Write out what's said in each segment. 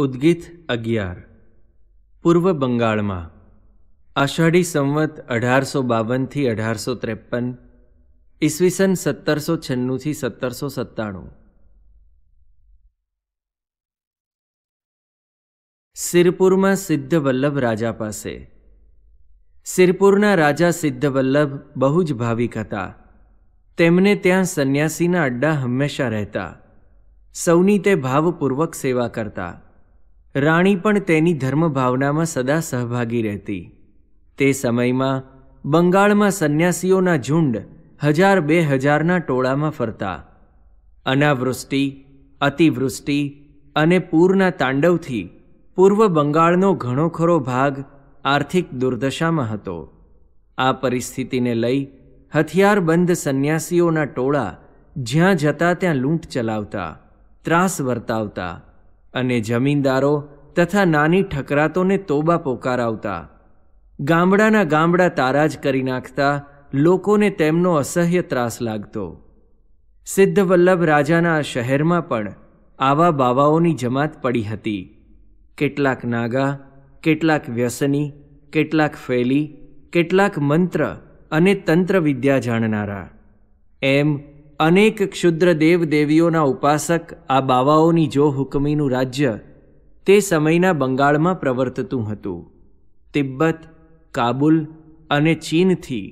ઉદ્ગીત અગિયાર પૂર્વ બંગાળમાં આષાઢી સંવત અઢારસો બાવનથી અઢારસો ત્રેપન ઈસવીસન સત્તરસો છન્નુંથી સત્તરસો સત્તાણું સિરપુરમાં સિદ્ધવલ્લભ રાજા પાસે સિરપુરના રાજા સિદ્ધવલ્લભ બહુ જ ભાવિક હતા તેમને ત્યાં સંન્યાસીના અડ્ડા હંમેશા રહેતા સૌની તે ભાવપૂર્વક સેવા કરતા રાણી પણ તેની ધર્મભાવનામાં સદા સહભાગી રહેતી તે સમયમાં બંગાળમાં સંન્યાસીઓના ઝુંડ હજાર બે હજારના ટોળામાં ફરતા અનાવૃષ્ટિ અતિવૃષ્ટિ અને પૂરના તાંડવથી પૂર્વ બંગાળનો ઘણો ખરો ભાગ આર્થિક દુર્દશામાં હતો આ પરિસ્થિતિને લઈ હથિયારબંધ સંન્યાસીઓના ટોળા જ્યાં જતા ત્યાં લૂંટ ચલાવતા ત્રાસ વર્તાવતા અને જમીનદારો તથા નાની ઠકરાતોને તોબા પોકારાવતા ગામડાના ગામડા તારાજ કરી નાખતા લોકોને તેમનો અસહ્ય ત્રાસ લાગતો સિદ્ધવલ્લભ રાજાના શહેરમાં પણ આવા બાવાઓની જમાત પડી હતી કેટલાક નાગા કેટલાક વ્યસની કેટલાક ફેલી કેટલાક મંત્ર અને તંત્ર વિદ્યા જાણનારા એમ અનેક ક્ષુદ્ર દેવ દેવીઓના ઉપાસક આ બાવાઓની જો હુકમીનું રાજ્ય તે સમયના બંગાળમાં પ્રવર્તતું હતું તિબ્બત કાબુલ અને ચીનથી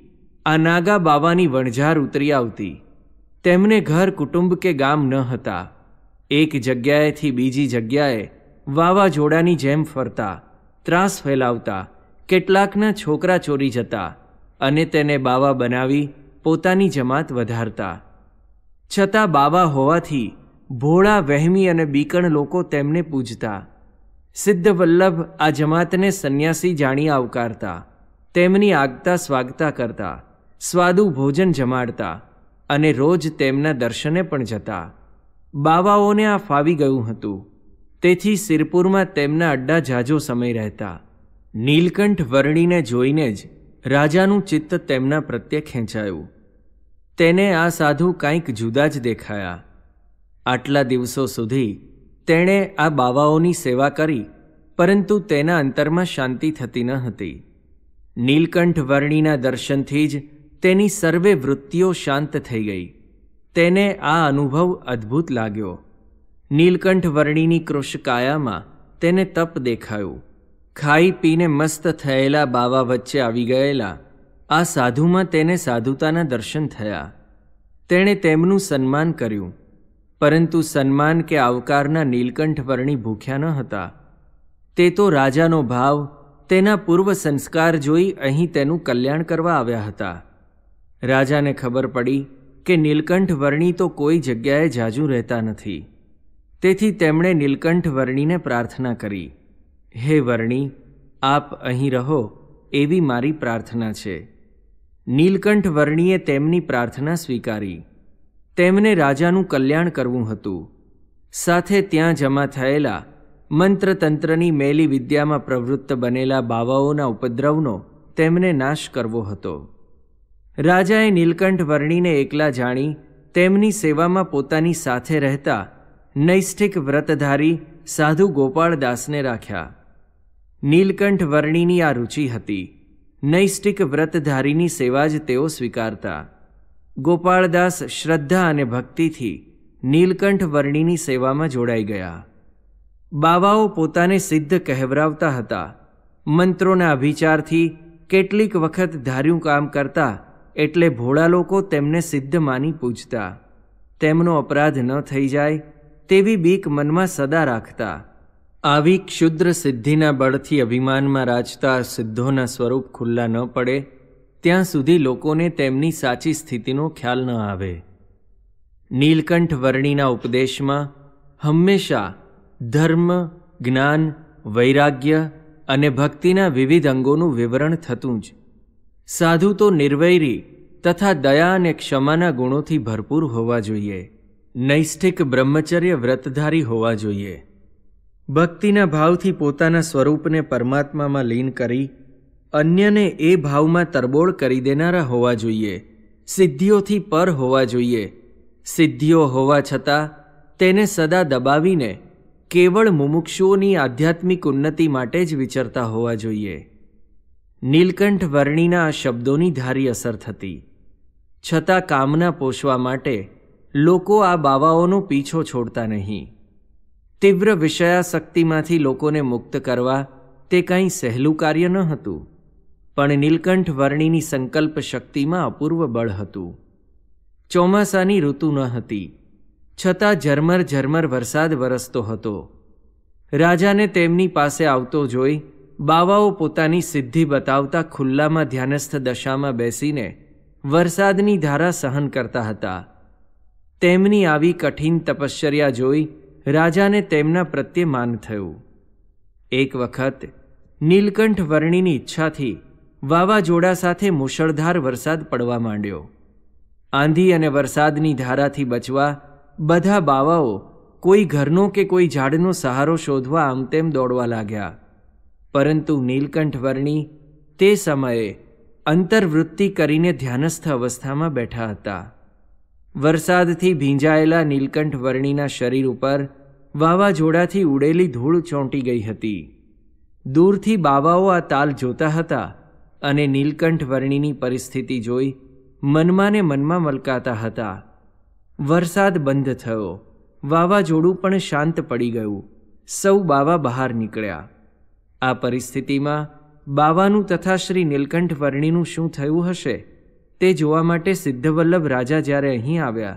આ નાગા બાવાની વણઝાર ઉતરી આવતી તેમને ઘર કુટુંબ કે ગામ ન હતા એક જગ્યાએથી બીજી જગ્યાએ વાવાઝોડાની જેમ ફરતા ત્રાસ ફેલાવતા કેટલાકના છોકરા ચોરી જતા અને તેને બાવા બનાવી પોતાની જમાત વધારતા છતાં બાબા હોવાથી ભોળા વહેમી અને બીકણ લોકો તેમને પૂજતા સિદ્ધવલ્લભ આ જમાતને સંન્યાસી જાણી આવકારતા તેમની આગતા સ્વાગતા કરતા સ્વાદુ ભોજન જમાડતા અને રોજ તેમના દર્શને પણ જતા બાવાઓને આ ફાવી ગયું હતું તેથી સિરપુરમાં તેમના અડ્ડા જાજો સમય રહેતા નીલકંઠ વર્ણીને જોઈને જ રાજાનું ચિત્ત તેમના પ્રત્યે ખેંચાયું તેને આ સાધુ કંઈક જુદા જ દેખાયા આટલા દિવસો સુધી તેણે આ બાવાઓની સેવા કરી પરંતુ તેના અંતરમાં શાંતિ થતી ન હતી નીલકંઠ વર્ણિના દર્શનથી જ તેની સર્વે વૃત્તિઓ શાંત થઈ ગઈ તેને આ અનુભવ અદ્ભુત લાગ્યો નીલકંઠ વર્ણિની કૃષકાયામાં તેને તપ દેખાયું ખાઈ પીને મસ્ત થયેલા બાવા વચ્ચે આવી ગયેલા આ સાધુમાં તેને સાધુતાના દર્શન થયા તેણે તેમનું સન્માન કર્યું પરંતુ સન્માન કે આવકારના નીલકંઠવર્ણી ભૂખ્યા ન હતા તે તો રાજાનો ભાવ તેના પૂર્વ સંસ્કાર જોઈ અહીં તેનું કલ્યાણ કરવા આવ્યા હતા રાજાને ખબર પડી કે નીલકંઠવર્ણી તો કોઈ જગ્યાએ જાજુ રહેતા નથી તેથી તેમણે નીલકંઠવર્ણીને પ્રાર્થના કરી હે વર્ણી આપ અહીં રહો એવી મારી પ્રાર્થના છે નીલકંઠ વર્ણીએ તેમની પ્રાર્થના સ્વીકારી તેમને રાજાનું કલ્યાણ કરવું હતું સાથે ત્યાં જમા થયેલા મંત્રતંત્રની મેલી વિદ્યામાં પ્રવૃત્ત બનેલા બાવાઓના ઉપદ્રવનો તેમને નાશ કરવો હતો રાજાએ નીલકંઠ વર્ણીને એકલા જાણી તેમની સેવામાં પોતાની સાથે રહેતા નૈષ્ઠિક વ્રતધારી સાધુ ગોપાળદાસને રાખ્યા નીલકંઠ વર્ણીની આ રુચિ હતી નૈષ્ટિક વ્રતધારીની સેવા જ તેઓ સ્વીકારતા ગોપાળદાસ શ્રદ્ધા અને ભક્તિથી નીલકંઠ વર્ણીની સેવામાં જોડાઈ ગયા બાવાઓ પોતાને સિદ્ધ કહેવરાવતા હતા મંત્રોના અભિચારથી કેટલીક વખત ધાર્યું કામ કરતા એટલે ભોળા લોકો તેમને સિદ્ધ માની પૂજતા તેમનો અપરાધ ન થઈ જાય તેવી બીક મનમાં સદા રાખતા આવી ક્ષુદ્ર સિદ્ધિના બળથી અભિમાનમાં રાજતા સિદ્ધોના સ્વરૂપ ખુલ્લા ન પડે ત્યાં સુધી લોકોને તેમની સાચી સ્થિતિનો ખ્યાલ ન આવે નીલકંઠ વર્ણિના ઉપદેશમાં હંમેશા ધર્મ જ્ઞાન વૈરાગ્ય અને ભક્તિના વિવિધ અંગોનું વિવરણ થતું જ સાધુ તો નિર્વૈરી તથા દયા અને ક્ષમાના ગુણોથી ભરપૂર હોવા જોઈએ નૈષ્ઠિક બ્રહ્મચર્ય વ્રતધારી હોવા જોઈએ ભક્તિના ભાવથી પોતાના સ્વરૂપને પરમાત્મામાં લીન કરી અન્યને એ ભાવમાં તરબોળ કરી દેનારા હોવા જોઈએ સિદ્ધિઓથી પર હોવા જોઈએ સિદ્ધિઓ હોવા છતાં તેને સદા દબાવીને કેવળ મુમુક્ષુઓની આધ્યાત્મિક ઉન્નતિ માટે જ વિચરતા હોવા જોઈએ નીલકંઠ વર્ણિના આ શબ્દોની ધારી અસર થતી છતાં કામના પોષવા માટે લોકો આ બાવાઓનો પીછો છોડતા નહીં તીવ્ર વિષયાશક્તિમાંથી લોકોને મુક્ત કરવા તે કંઈ સહેલું કાર્ય ન હતું પણ નીલકંઠ વર્ણિની સંકલ્પ શક્તિમાં અપૂર્વ બળ હતું ચોમાસાની ઋતુ ન હતી છતાં ઝરમર ઝરમર વરસાદ વરસતો હતો રાજાને તેમની પાસે આવતો જોઈ બાવાઓ પોતાની સિદ્ધિ બતાવતા ખુલ્લામાં ધ્યાનસ્થ દશામાં બેસીને વરસાદની ધારા સહન કરતા હતા તેમની આવી કઠિન તપશ્ચર્યા જોઈ રાજાને તેમના પ્રત્યે માન થયું એક વખત નીલકંઠ વર્ણિની ઈચ્છાથી વાવાઝોડા સાથે મુશળધાર વરસાદ પડવા માંડ્યો આંધી અને વરસાદની ધારાથી બચવા બધા બાવાઓ કોઈ ઘરનો કે કોઈ ઝાડનો સહારો શોધવા આમતેમ દોડવા લાગ્યા પરંતુ નીલકંઠ વર્ણી તે સમયે અંતર્વૃત્તિ કરીને ધ્યાનસ્થ અવસ્થામાં બેઠા હતા વરસાદથી ભીંજાયેલા નીલકંઠ વર્ણીના શરીર ઉપર વાવાઝોડાથી ઉડેલી ધૂળ ચોંટી ગઈ હતી દૂરથી બાવાઓ આ તાલ જોતા હતા અને નીલકંઠ વર્ણીની પરિસ્થિતિ જોઈ મનમાંને મનમાં મલકાતા હતા વરસાદ બંધ થયો વાવાઝોડું પણ શાંત પડી ગયું સૌ બાવા બહાર નીકળ્યા આ પરિસ્થિતિમાં બાવાનું તથા શ્રી નીલકંઠ વર્ણીનું શું થયું હશે તે જોવા માટે સિદ્ધવલ્લભ રાજા જ્યારે અહીં આવ્યા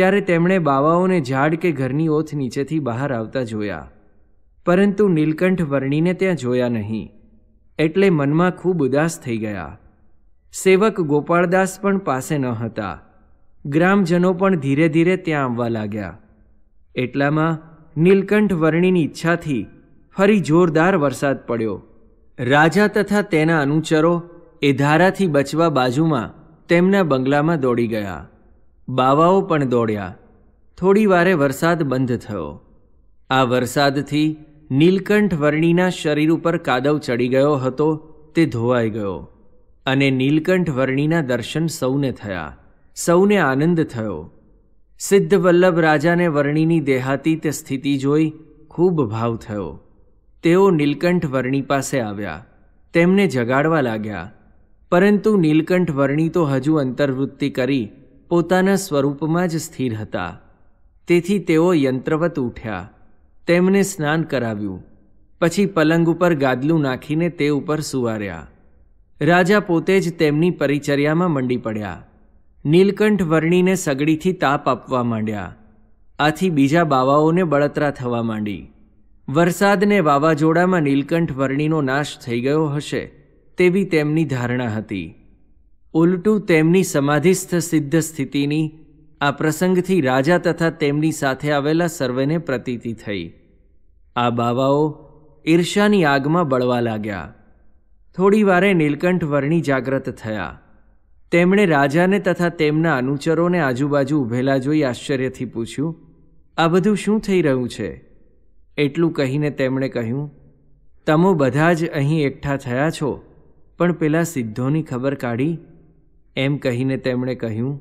ત્યારે તેમણે બાવાઓને ઝાડ કે ઘરની ઓથ નીચેથી બહાર આવતા જોયા પરંતુ નીલકંઠ વર્ણીને ત્યાં જોયા નહીં એટલે મનમાં ખૂબ ઉદાસ થઈ ગયા સેવક ગોપાળદાસ પણ પાસે ન હતા ગ્રામજનો પણ ધીરે ધીરે ત્યાં આવવા લાગ્યા એટલામાં નીલકંઠ વર્ણીની ઈચ્છાથી ફરી જોરદાર વરસાદ પડ્યો રાજા તથા તેના અનુચરો એ ધારાથી બચવા બાજુમાં તેમના બંગલામાં દોડી ગયા બાવાઓ પણ દોડ્યા થોડી વારે વરસાદ બંધ થયો આ વરસાદથી નીલકંઠ વર્ણીના શરીર ઉપર કાદવ ચડી ગયો હતો તે ધોવાઈ ગયો અને નીલકંઠ વર્ણીના દર્શન સૌને થયા સૌને આનંદ થયો સિદ્ધ વલ્લભ રાજાને વર્ણીની દેહાતી તે સ્થિતિ જોઈ ખૂબ ભાવ થયો તેઓ નીલકંઠ વર્ણી પાસે આવ્યા તેમને જગાડવા લાગ્યા પરંતુ નીલકંઠ વર્ણી તો હજુ અંતર્વૃત્તિ કરી પોતાના સ્વરૂપમાં જ સ્થિર હતા તેથી તેઓ યંત્રવત ઉઠ્યા તેમને સ્નાન કરાવ્યું પછી પલંગ ઉપર ગાદલું નાખીને તે ઉપર સુવાર્યા રાજા પોતે જ તેમની પરિચર્યામાં મંડી પડ્યા નીલકંઠ વર્ણીને સગડીથી તાપ આપવા માંડ્યા આથી બીજા બાવાઓને બળતરા થવા માંડી વરસાદને વાવાઝોડામાં નીલકંઠ વર્ણીનો નાશ થઈ ગયો હશે તેવી તેમની ધારણા હતી ઉલટું તેમની સમાધિસ્થ સિદ્ધ સ્થિતિની આ પ્રસંગથી રાજા તથા તેમની સાથે આવેલા સર્વેને પ્રતીતિ થઈ આ બાવાઓ ઈર્ષાની આગમાં બળવા લાગ્યા થોડી વારે નીલકંઠ વર્ણી જાગ્રત થયા તેમણે રાજાને તથા તેમના અનુચરોને આજુબાજુ ઊભેલા જોઈ આશ્ચર્યથી પૂછ્યું આ બધું શું થઈ રહ્યું છે એટલું કહીને તેમણે કહ્યું તમો બધા જ અહીં એકઠા થયા છો પણ પેલા સિદ્ધોની ખબર કાઢી એમ કહીને તેમણે કહ્યું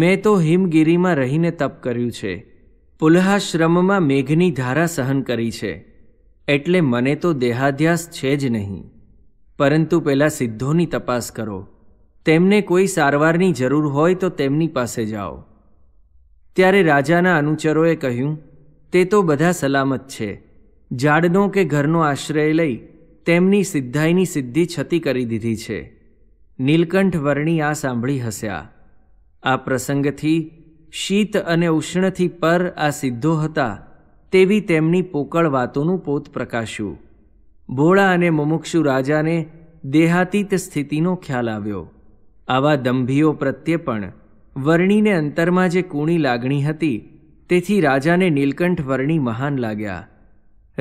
મેં તો હિમગીરીમાં રહીને તપ કર્યું છે પુલહાશ્રમમાં મેઘની ધારા સહન કરી છે એટલે મને તો દેહાધ્યાસ છે જ નહીં પરંતુ પેલા સિદ્ધોની તપાસ કરો તેમને કોઈ સારવારની જરૂર હોય તો તેમની પાસે જાઓ ત્યારે રાજાના અનુચરોએ કહ્યું તે તો બધા સલામત છે ઝાડનો કે ઘરનો આશ્રય લઈ તેમની સિદ્ધાઈની સિદ્ધિ છતી કરી દીધી છે નીલકંઠ વર્ણી આ સાંભળી હસ્યા આ પ્રસંગથી શીત અને ઉષ્ણથી પર આ સિદ્ધો હતા તેવી તેમની પોકળ વાતોનું પોત પ્રકાશ્યું ભોળા અને મુમુક્ષુ રાજાને દેહાતીત સ્થિતિનો ખ્યાલ આવ્યો આવા દંભીઓ પ્રત્યે પણ વર્ણીને અંતરમાં જે કૂણી લાગણી હતી તેથી રાજાને નીલકંઠ વર્ણી મહાન લાગ્યા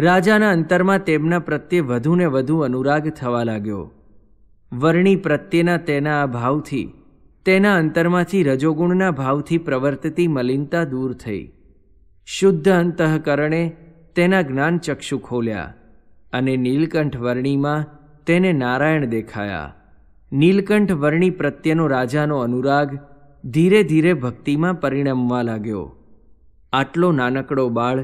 રાજાના અંતરમાં તેમના પ્રત્યે વધુને વધુ અનુરાગ થવા લાગ્યો વર્ણી પ્રત્યેના તેના આ ભાવથી તેના અંતરમાંથી રજોગુણના ભાવથી પ્રવર્તતી મલિનતા દૂર થઈ શુદ્ધ અંતઃકરણે તેના જ્ઞાન ચક્ષુ ખોલ્યા અને નીલકંઠ વર્ણીમાં તેને નારાયણ દેખાયા નીલકંઠ વર્ણી પ્રત્યેનો રાજાનો અનુરાગ ધીરે ધીરે ભક્તિમાં પરિણમવા લાગ્યો આટલો નાનકડો બાળ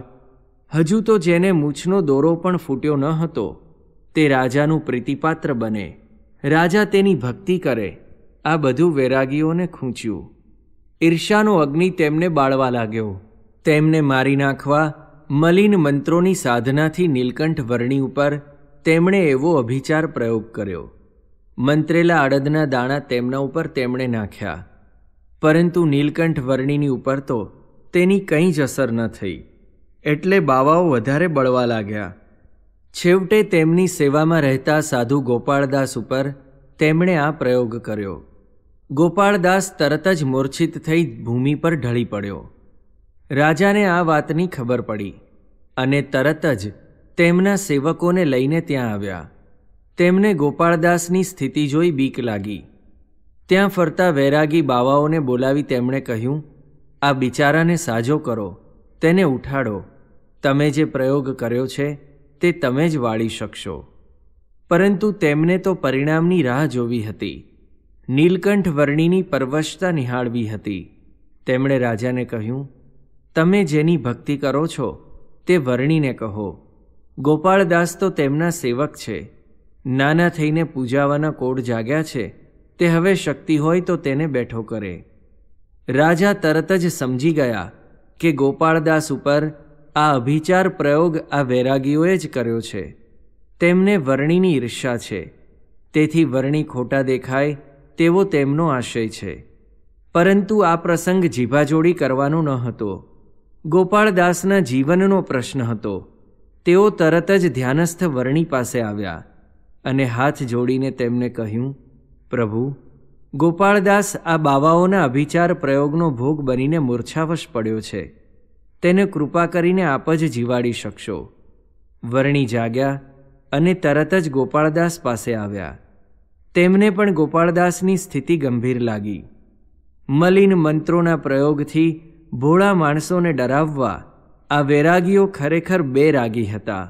હજુ તો જેને મૂછનો દોરો પણ ફૂટ્યો ન હતો તે રાજાનું પ્રીતિપાત્ર બને રાજા તેની ભક્તિ કરે આ બધું વૈરાગીઓને ખૂંચ્યું ઈર્ષાનો અગ્નિ તેમને બાળવા લાગ્યો તેમને મારી નાખવા મલિન મંત્રોની સાધનાથી નીલકંઠ વર્ણી ઉપર તેમણે એવો અભિચાર પ્રયોગ કર્યો મંત્રેલા અડદના દાણા તેમના ઉપર તેમણે નાખ્યા પરંતુ નીલકંઠ વર્ણીની ઉપર તો તેની કંઈ જ અસર ન થઈ એટલે બાવાઓ વધારે બળવા લાગ્યા છેવટે તેમની સેવામાં રહેતા સાધુ ગોપાળદાસ ઉપર તેમણે આ પ્રયોગ કર્યો ગોપાળદાસ તરત જ મૂર્છિત થઈ ભૂમિ પર ઢળી પડ્યો રાજાને આ વાતની ખબર પડી અને તરત જ તેમના સેવકોને લઈને ત્યાં આવ્યા તેમને ગોપાળદાસની સ્થિતિ જોઈ બીક લાગી ત્યાં ફરતા વૈરાગી બાવાઓને બોલાવી તેમણે કહ્યું આ બિચારાને સાજો કરો તેને ઉઠાડો તમે જે પ્રયોગ કર્યો છે તે તમે જ વાળી શકશો પરંતુ તેમને તો પરિણામની રાહ જોવી હતી નીલકંઠ વર્ણીની પરવશતા નિહાળવી હતી તેમણે રાજાને કહ્યું તમે જેની ભક્તિ કરો છો તે વર્ણીને કહો ગોપાળદાસ તો તેમના સેવક છે નાના થઈને પૂજાવાના કોડ જાગ્યા છે તે હવે શક્તિ હોય તો તેને બેઠો કરે રાજા તરત જ સમજી ગયા કે ગોપાળદાસ ઉપર આ અભિચાર પ્રયોગ આ વૈરાગીઓએ જ કર્યો છે તેમને વર્ણીની ઈર્ષ્યા છે તેથી વર્ણી ખોટા દેખાય તેવો તેમનો આશય છે પરંતુ આ પ્રસંગ જીભાજોડી કરવાનો ન હતો ગોપાળદાસના જીવનનો પ્રશ્ન હતો તેઓ તરત જ ધ્યાનસ્થ વર્ણી પાસે આવ્યા અને હાથ જોડીને તેમને કહ્યું પ્રભુ ગોપાળદાસ આ બાવાઓના અભિચાર પ્રયોગનો ભોગ બનીને મૂર્છાવશ પડ્યો છે તેને કૃપા કરીને આપ જ જીવાડી શકશો વર્ણી જાગ્યા અને તરત જ ગોપાળદાસ પાસે આવ્યા તેમને પણ ગોપાળદાસની સ્થિતિ ગંભીર લાગી મલિન મંત્રોના પ્રયોગથી ભોળા માણસોને ડરાવવા આ વૈરાગીઓ ખરેખર બે રાગી હતા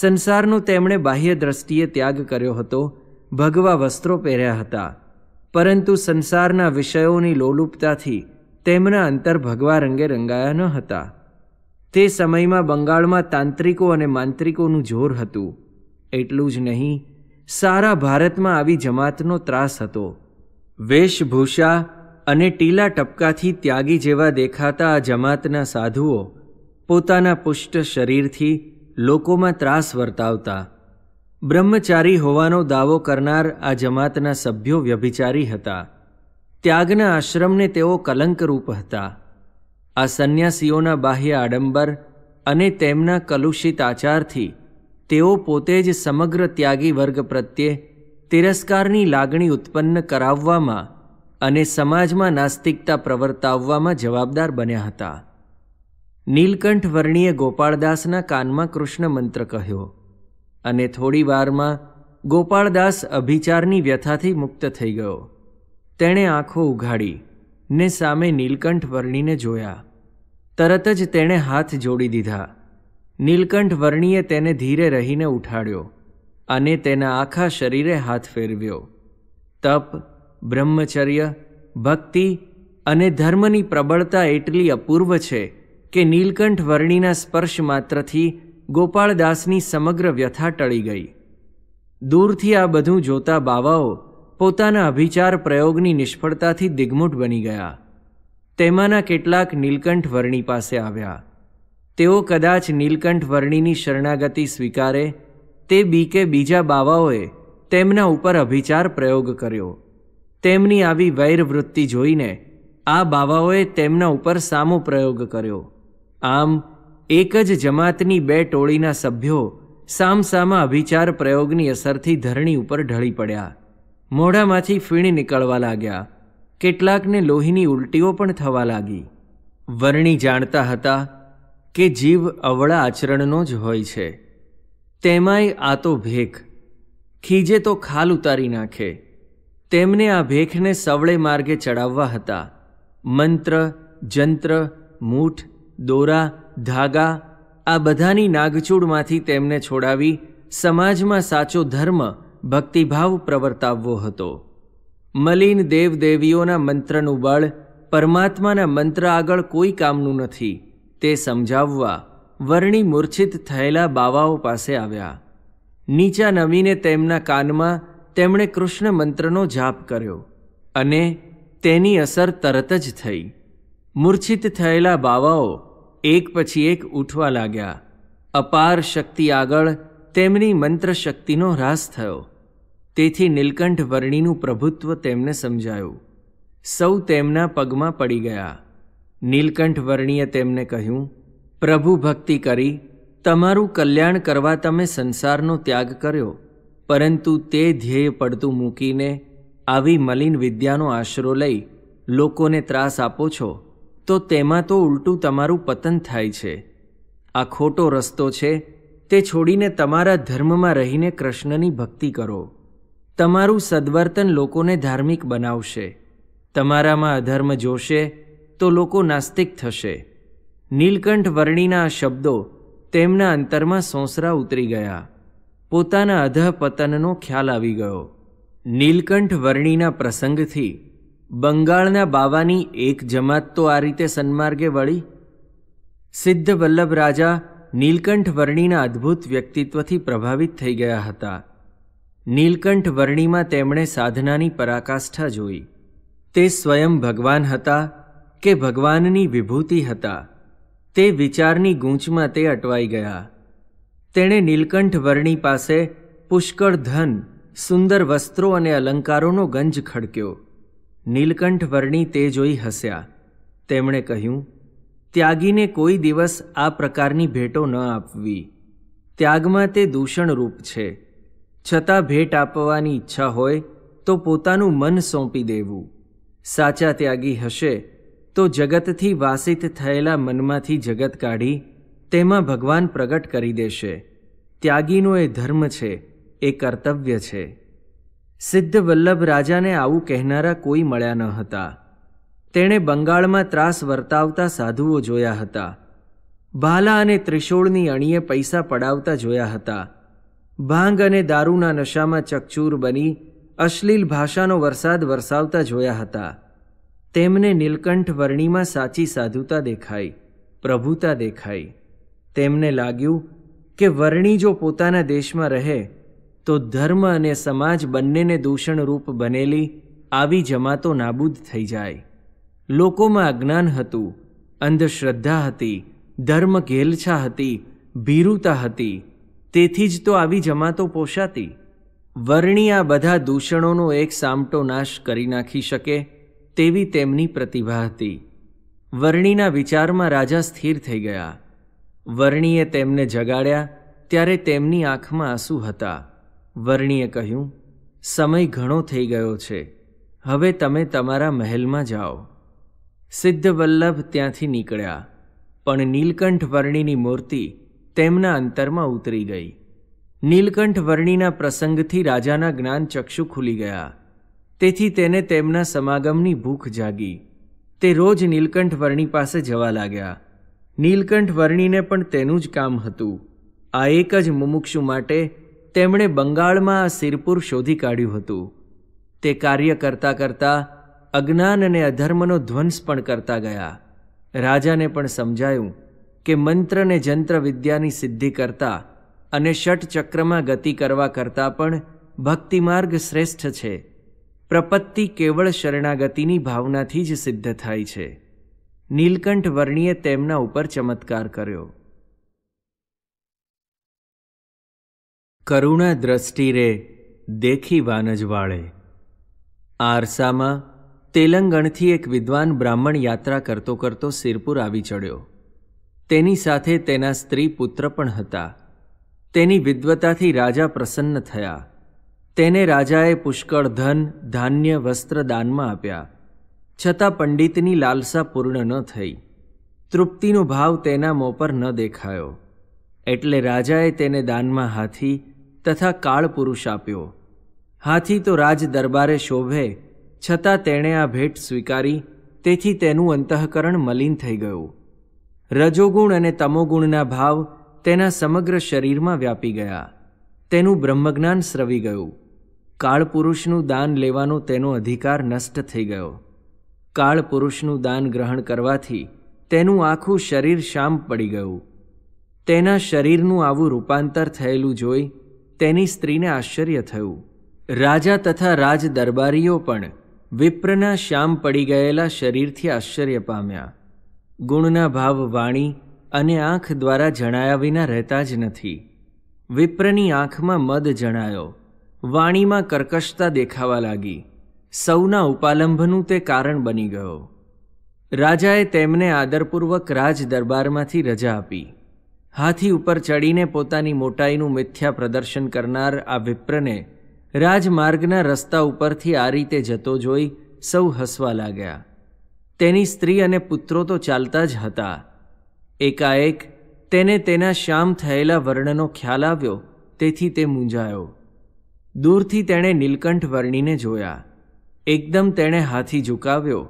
સંસારનો તેમણે બાહ્ય દ્રષ્ટિએ ત્યાગ કર્યો હતો ભગવા વસ્ત્રો પહેર્યા હતા પરંતુ સંસારના વિષયોની લોલુપતાથી તેમના અંતર ભગવા રંગે રંગાયા ન હતા તે સમયમાં બંગાળમાં તાંત્રિકો અને માંત્રિકોનું જોર હતું એટલું જ નહીં સારા ભારતમાં આવી જમાતનો ત્રાસ હતો વેશભૂષા અને ટીલા ટપકાથી ત્યાગી જેવા દેખાતા આ જમાતના સાધુઓ પોતાના પુષ્ટ શરીરથી લોકોમાં ત્રાસ વર્તાવતા બ્રહ્મચારી હોવાનો દાવો કરનાર આ જમાતના સભ્યો વ્યભિચારી હતા ત્યાગના આશ્રમને તેઓ કલંકરૂપ હતા આ સંન્યાસીઓના બાહ્ય આડંબર અને તેમના કલુષિત આચારથી તેઓ પોતે જ સમગ્ર ત્યાગી વર્ગ પ્રત્યે તિરસ્કારની લાગણી ઉત્પન્ન કરાવવામાં અને સમાજમાં નાસ્તિકતા પ્રવર્તાવવામાં જવાબદાર બન્યા હતા નીલકંઠ વર્ણીએ ગોપાળદાસના કાનમાં કૃષ્ણ મંત્ર કહ્યો અને થોડી વારમાં ગોપાળદાસ અભિચારની વ્યથાથી મુક્ત થઈ ગયો તેણે આંખો ઉઘાડી ને સામે નીલકંઠ વર્ણીને જોયા તરત જ તેણે હાથ જોડી દીધા નીલકંઠ વર્ણીએ તેને ધીરે રહીને ઉઠાડ્યો અને તેના આખા શરીરે હાથ ફેરવ્યો તપ બ્રહ્મચર્ય ભક્તિ અને ધર્મની પ્રબળતા એટલી અપૂર્વ છે કે નીલકંઠ વર્ણીના સ્પર્શ માત્રથી ગોપાળદાસની સમગ્ર વ્યથા ટળી ગઈ દૂરથી આ બધું જોતા બાવાઓ પોતાના અભિચાર પ્રયોગની નિષ્ફળતાથી દિગ્મૂઢ બની ગયા તેમાંના કેટલાક નીલકંઠ વર્ણી પાસે આવ્યા તેઓ કદાચ નીલકંઠ વર્ણીની શરણાગતિ સ્વીકારે તે બી કે બીજા બાવાઓએ તેમના ઉપર અભિચાર પ્રયોગ કર્યો તેમની આવી વૈરવૃત્તિ જોઈને આ બાવાઓએ તેમના ઉપર સામો પ્રયોગ કર્યો આમ એક જ જમાતની બે ટોળીના સભ્યો સામસામા અભિચાર પ્રયોગની અસરથી ધરણી ઉપર ઢળી પડ્યા મોઢામાંથી ફીણ નીકળવા લાગ્યા કેટલાકને લોહીની ઉલટીઓ પણ થવા લાગી વર્ણી જાણતા હતા કે જીવ અવળા આચરણનો જ હોય છે તેમાંય આ તો ભેખ ખીજે તો ખાલ ઉતારી નાખે તેમને આ ભેખને સવળે માર્ગે ચડાવવા હતા મંત્ર જંત્ર મૂઠ દોરા ધાગા આ બધાની નાગચૂડમાંથી તેમને છોડાવી સમાજમાં સાચો ધર્મ ભક્તિભાવ પ્રવર્તાવવો હતો મલિન દેવદેવીઓના મંત્રનું બળ પરમાત્માના મંત્ર આગળ કોઈ કામનું નથી તે સમજાવવા વર્ણી મૂર્છિત થયેલા બાવાઓ પાસે આવ્યા નીચા નમીને તેમના કાનમાં તેમણે કૃષ્ણ મંત્રનો જાપ કર્યો અને તેની અસર તરત જ થઈ મૂર્છિત થયેલા બાવાઓ એક પછી એક ઉઠવા લાગ્યા અપાર શક્તિ આગળ તેમની મંત્ર શક્તિનો હ્રાસ થયો તેથી નીલકંઠ વર્ણિનું પ્રભુત્વ તેમને સમજાયું સૌ તેમના પગમાં પડી ગયા નીલકંઠ વર્ણીએ તેમને કહ્યું પ્રભુ ભક્તિ કરી તમારું કલ્યાણ કરવા તમે સંસારનો ત્યાગ કર્યો પરંતુ તે ધ્યેય પડતું મૂકીને આવી મલિન વિદ્યાનો આશરો લઈ લોકોને ત્રાસ આપો છો તો તેમાં તો ઉલટું તમારું પતન થાય છે આ ખોટો રસ્તો છે તે છોડીને તમારા ધર્મમાં રહીને કૃષ્ણની ભક્તિ કરો તમારું સદવર્તન લોકોને ધાર્મિક બનાવશે તમારામાં અધર્મ જોશે તો લોકો નાસ્તિક થશે નીલકંઠ વર્ણિના શબ્દો તેમના અંતરમાં સોંસરા ઉતરી ગયા પોતાના પતનનો ખ્યાલ આવી ગયો નીલકંઠ વર્ણિના પ્રસંગથી બંગાળના બાવાની એક જમાત તો આ રીતે સન્માર્ગે વળી સિદ્ધ વલ્લભ રાજા નીલકંઠ વર્ણિના અદ્ભુત વ્યક્તિત્વથી પ્રભાવિત થઈ ગયા હતા નીલકંઠ વર્ણિમાં તેમણે સાધનાની પરાકાષ્ઠા જોઈ તે સ્વયં ભગવાન હતા કે ભગવાનની વિભૂતિ હતા તે વિચારની ગૂંચમાં તે અટવાઈ ગયા તેણે નીલકંઠ વર્ણી પાસે પુષ્કળ ધન સુંદર વસ્ત્રો અને અલંકારોનો ગંજ ખડક્યો નીલકંઠ વર્ણી તે જોઈ હસ્યા તેમણે કહ્યું ત્યાગીને કોઈ દિવસ આ પ્રકારની ભેટો ન આપવી ત્યાગમાં તે દૂષણરૂપ છે છતાં ભેટ આપવાની ઈચ્છા હોય તો પોતાનું મન સોંપી દેવું સાચા ત્યાગી હશે તો જગતથી વાસિત થયેલા મનમાંથી જગત કાઢી તેમાં ભગવાન પ્રગટ કરી દેશે ત્યાગીનો એ ધર્મ છે એ કર્તવ્ય છે સિદ્ધ વલ્લભ રાજાને આવું કહેનારા કોઈ મળ્યા ન હતા તેણે બંગાળમાં ત્રાસ વર્તાવતા સાધુઓ જોયા હતા ભાલા અને ત્રિશોળની અણીએ પૈસા પડાવતા જોયા હતા ભાંગ અને દારૂના નશામાં ચકચૂર બની અશ્લીલ ભાષાનો વરસાદ વરસાવતા જોયા હતા તેમને નીલકંઠ વર્ણીમાં સાચી સાધુતા દેખાઈ પ્રભુતા દેખાઈ તેમને લાગ્યું કે વર્ણી જો પોતાના દેશમાં રહે તો ધર્મ અને સમાજ બંનેને દૂષણરૂપ બનેલી આવી જમાતો નાબૂદ થઈ જાય લોકોમાં અજ્ઞાન હતું અંધશ્રદ્ધા હતી ધર્મ ઘેલછા હતી ભીરુતા હતી તેથી જ તો આવી જમાતો પોષાતી વર્ણી આ બધા દૂષણોનો એક સામટો નાશ કરી નાખી શકે તેવી તેમની પ્રતિભા હતી વર્ણીના વિચારમાં રાજા સ્થિર થઈ ગયા વર્ણીએ તેમને જગાડ્યા ત્યારે તેમની આંખમાં આંસુ હતા વર્ણીએ કહ્યું સમય ઘણો થઈ ગયો છે હવે તમે તમારા મહેલમાં જાઓ સિદ્ધવલ્લભ ત્યાંથી નીકળ્યા પણ નીલકંઠ વર્ણીની મૂર્તિ તેમના અંતરમાં ઉતરી ગઈ નીલકંઠ વર્ણિના પ્રસંગથી રાજાના જ્ઞાન ચક્ષુ ખુલી ગયા તેથી તેને તેમના સમાગમની ભૂખ જાગી તે રોજ નીલકંઠ વર્ણી પાસે જવા લાગ્યા નીલકંઠ વર્ણીને પણ તેનું જ કામ હતું આ એક જ મુમુક્ષુ માટે તેમણે બંગાળમાં આ સિરપુર શોધી કાઢ્યું હતું તે કાર્ય કરતા કરતા અજ્ઞાન અને અધર્મનો ધ્વંસ પણ કરતા ગયા રાજાને પણ સમજાયું કે મંત્રને જંત્ર વિદ્યાની સિદ્ધિ કરતા અને ષટચક્રમાં ગતિ કરવા કરતાં પણ ભક્તિમાર્ગ શ્રેષ્ઠ છે પ્રપત્તિ કેવળ શરણાગતિની ભાવનાથી જ સિદ્ધ થાય છે નીલકંઠ વર્ણીએ તેમના ઉપર ચમત્કાર કર્યો કરુણા દ્રષ્ટિ રે દેખી વાનજવાળે આરસામાં તેલંગણથી એક વિદ્વાન બ્રાહ્મણ યાત્રા કરતો કરતો સિરપુર આવી ચડ્યો તેની સાથે તેના સ્ત્રી પુત્ર પણ હતા તેની વિદ્વતાથી રાજા પ્રસન્ન થયા તેને રાજાએ પુષ્કળ ધન ધાન્ય વસ્ત્ર દાનમાં આપ્યા છતાં પંડિતની લાલસા પૂર્ણ ન થઈ તૃપ્તિનો ભાવ તેના મોં પર ન દેખાયો એટલે રાજાએ તેને દાનમાં હાથી તથા કાળપુરુષ આપ્યો હાથી તો રાજ દરબારે શોભે છતાં તેણે આ ભેટ સ્વીકારી તેથી તેનું અંતઃકરણ મલિન થઈ ગયું રજોગુણ અને તમોગુણના ભાવ તેના સમગ્ર શરીરમાં વ્યાપી ગયા તેનું બ્રહ્મજ્ઞાન સ્રવી ગયું કાળપુરુષનું દાન લેવાનો તેનો અધિકાર નષ્ટ થઈ ગયો કાળપુરુષનું દાન ગ્રહણ કરવાથી તેનું આખું શરીર શામ પડી ગયું તેના શરીરનું આવું રૂપાંતર થયેલું જોઈ તેની સ્ત્રીને આશ્ચર્ય થયું રાજા તથા રાજદરબારીઓ પણ વિપ્રના શ્યામ પડી ગયેલા શરીરથી આશ્ચર્ય પામ્યા ગુણના ભાવ વાણી અને આંખ દ્વારા જણાયા વિના રહેતા જ નથી વિપ્રની આંખમાં મદ જણાયો વાણીમાં કર્કશતા દેખાવા લાગી સૌના ઉપાલંભનું તે કારણ બની ગયો રાજાએ તેમને આદરપૂર્વક રાજ દરબારમાંથી રજા આપી હાથી ઉપર ચડીને પોતાની મોટાઈનું મિથ્યા પ્રદર્શન કરનાર આ વિપ્રને રાજમાર્ગના રસ્તા ઉપરથી આ રીતે જતો જોઈ સૌ હસવા લાગ્યા તેની સ્ત્રી અને પુત્રો તો ચાલતા જ હતા એકાએક તેને તેના શ્યામ થયેલા વર્ણનો ખ્યાલ આવ્યો તેથી તે મૂંઝાયો દૂરથી તેણે નીલકંઠ વર્ણીને જોયા એકદમ તેણે હાથી ઝુકાવ્યો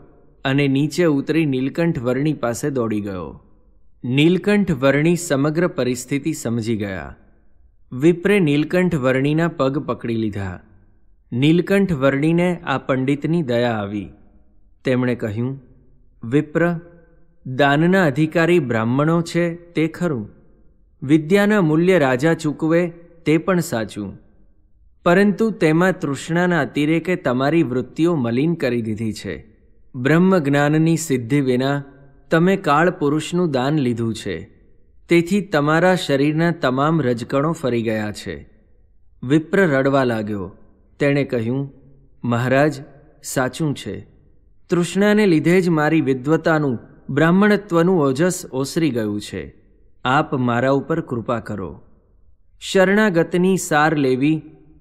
અને નીચે ઉતરી નીલકંઠ વર્ણી પાસે દોડી ગયો નીલકંઠ વર્ણી સમગ્ર પરિસ્થિતિ સમજી ગયા વિપ્રે નીલકંઠ વર્ણીના પગ પકડી લીધા નીલકંઠ વર્ણીને આ પંડિતની દયા આવી તેમણે કહ્યું વિપ્ર દાનના અધિકારી બ્રાહ્મણો છે તે ખરું વિદ્યાના મૂલ્ય રાજા ચૂકવે તે પણ સાચું પરંતુ તેમાં તૃષ્ણાના અતિરેકે તમારી વૃત્તિઓ મલિન કરી દીધી છે બ્રહ્મ જ્ઞાનની સિદ્ધિ વિના તમે કાળ પુરુષનું દાન લીધું છે તેથી તમારા શરીરના તમામ રજકણો ફરી ગયા છે વિપ્ર રડવા લાગ્યો તેણે કહ્યું મહારાજ સાચું છે તૃષ્ણાને લીધે જ મારી વિદ્વતાનું બ્રાહ્મણત્વનું ઓજસ ઓસરી ગયું છે આપ મારા ઉપર કૃપા કરો શરણાગતની સાર લેવી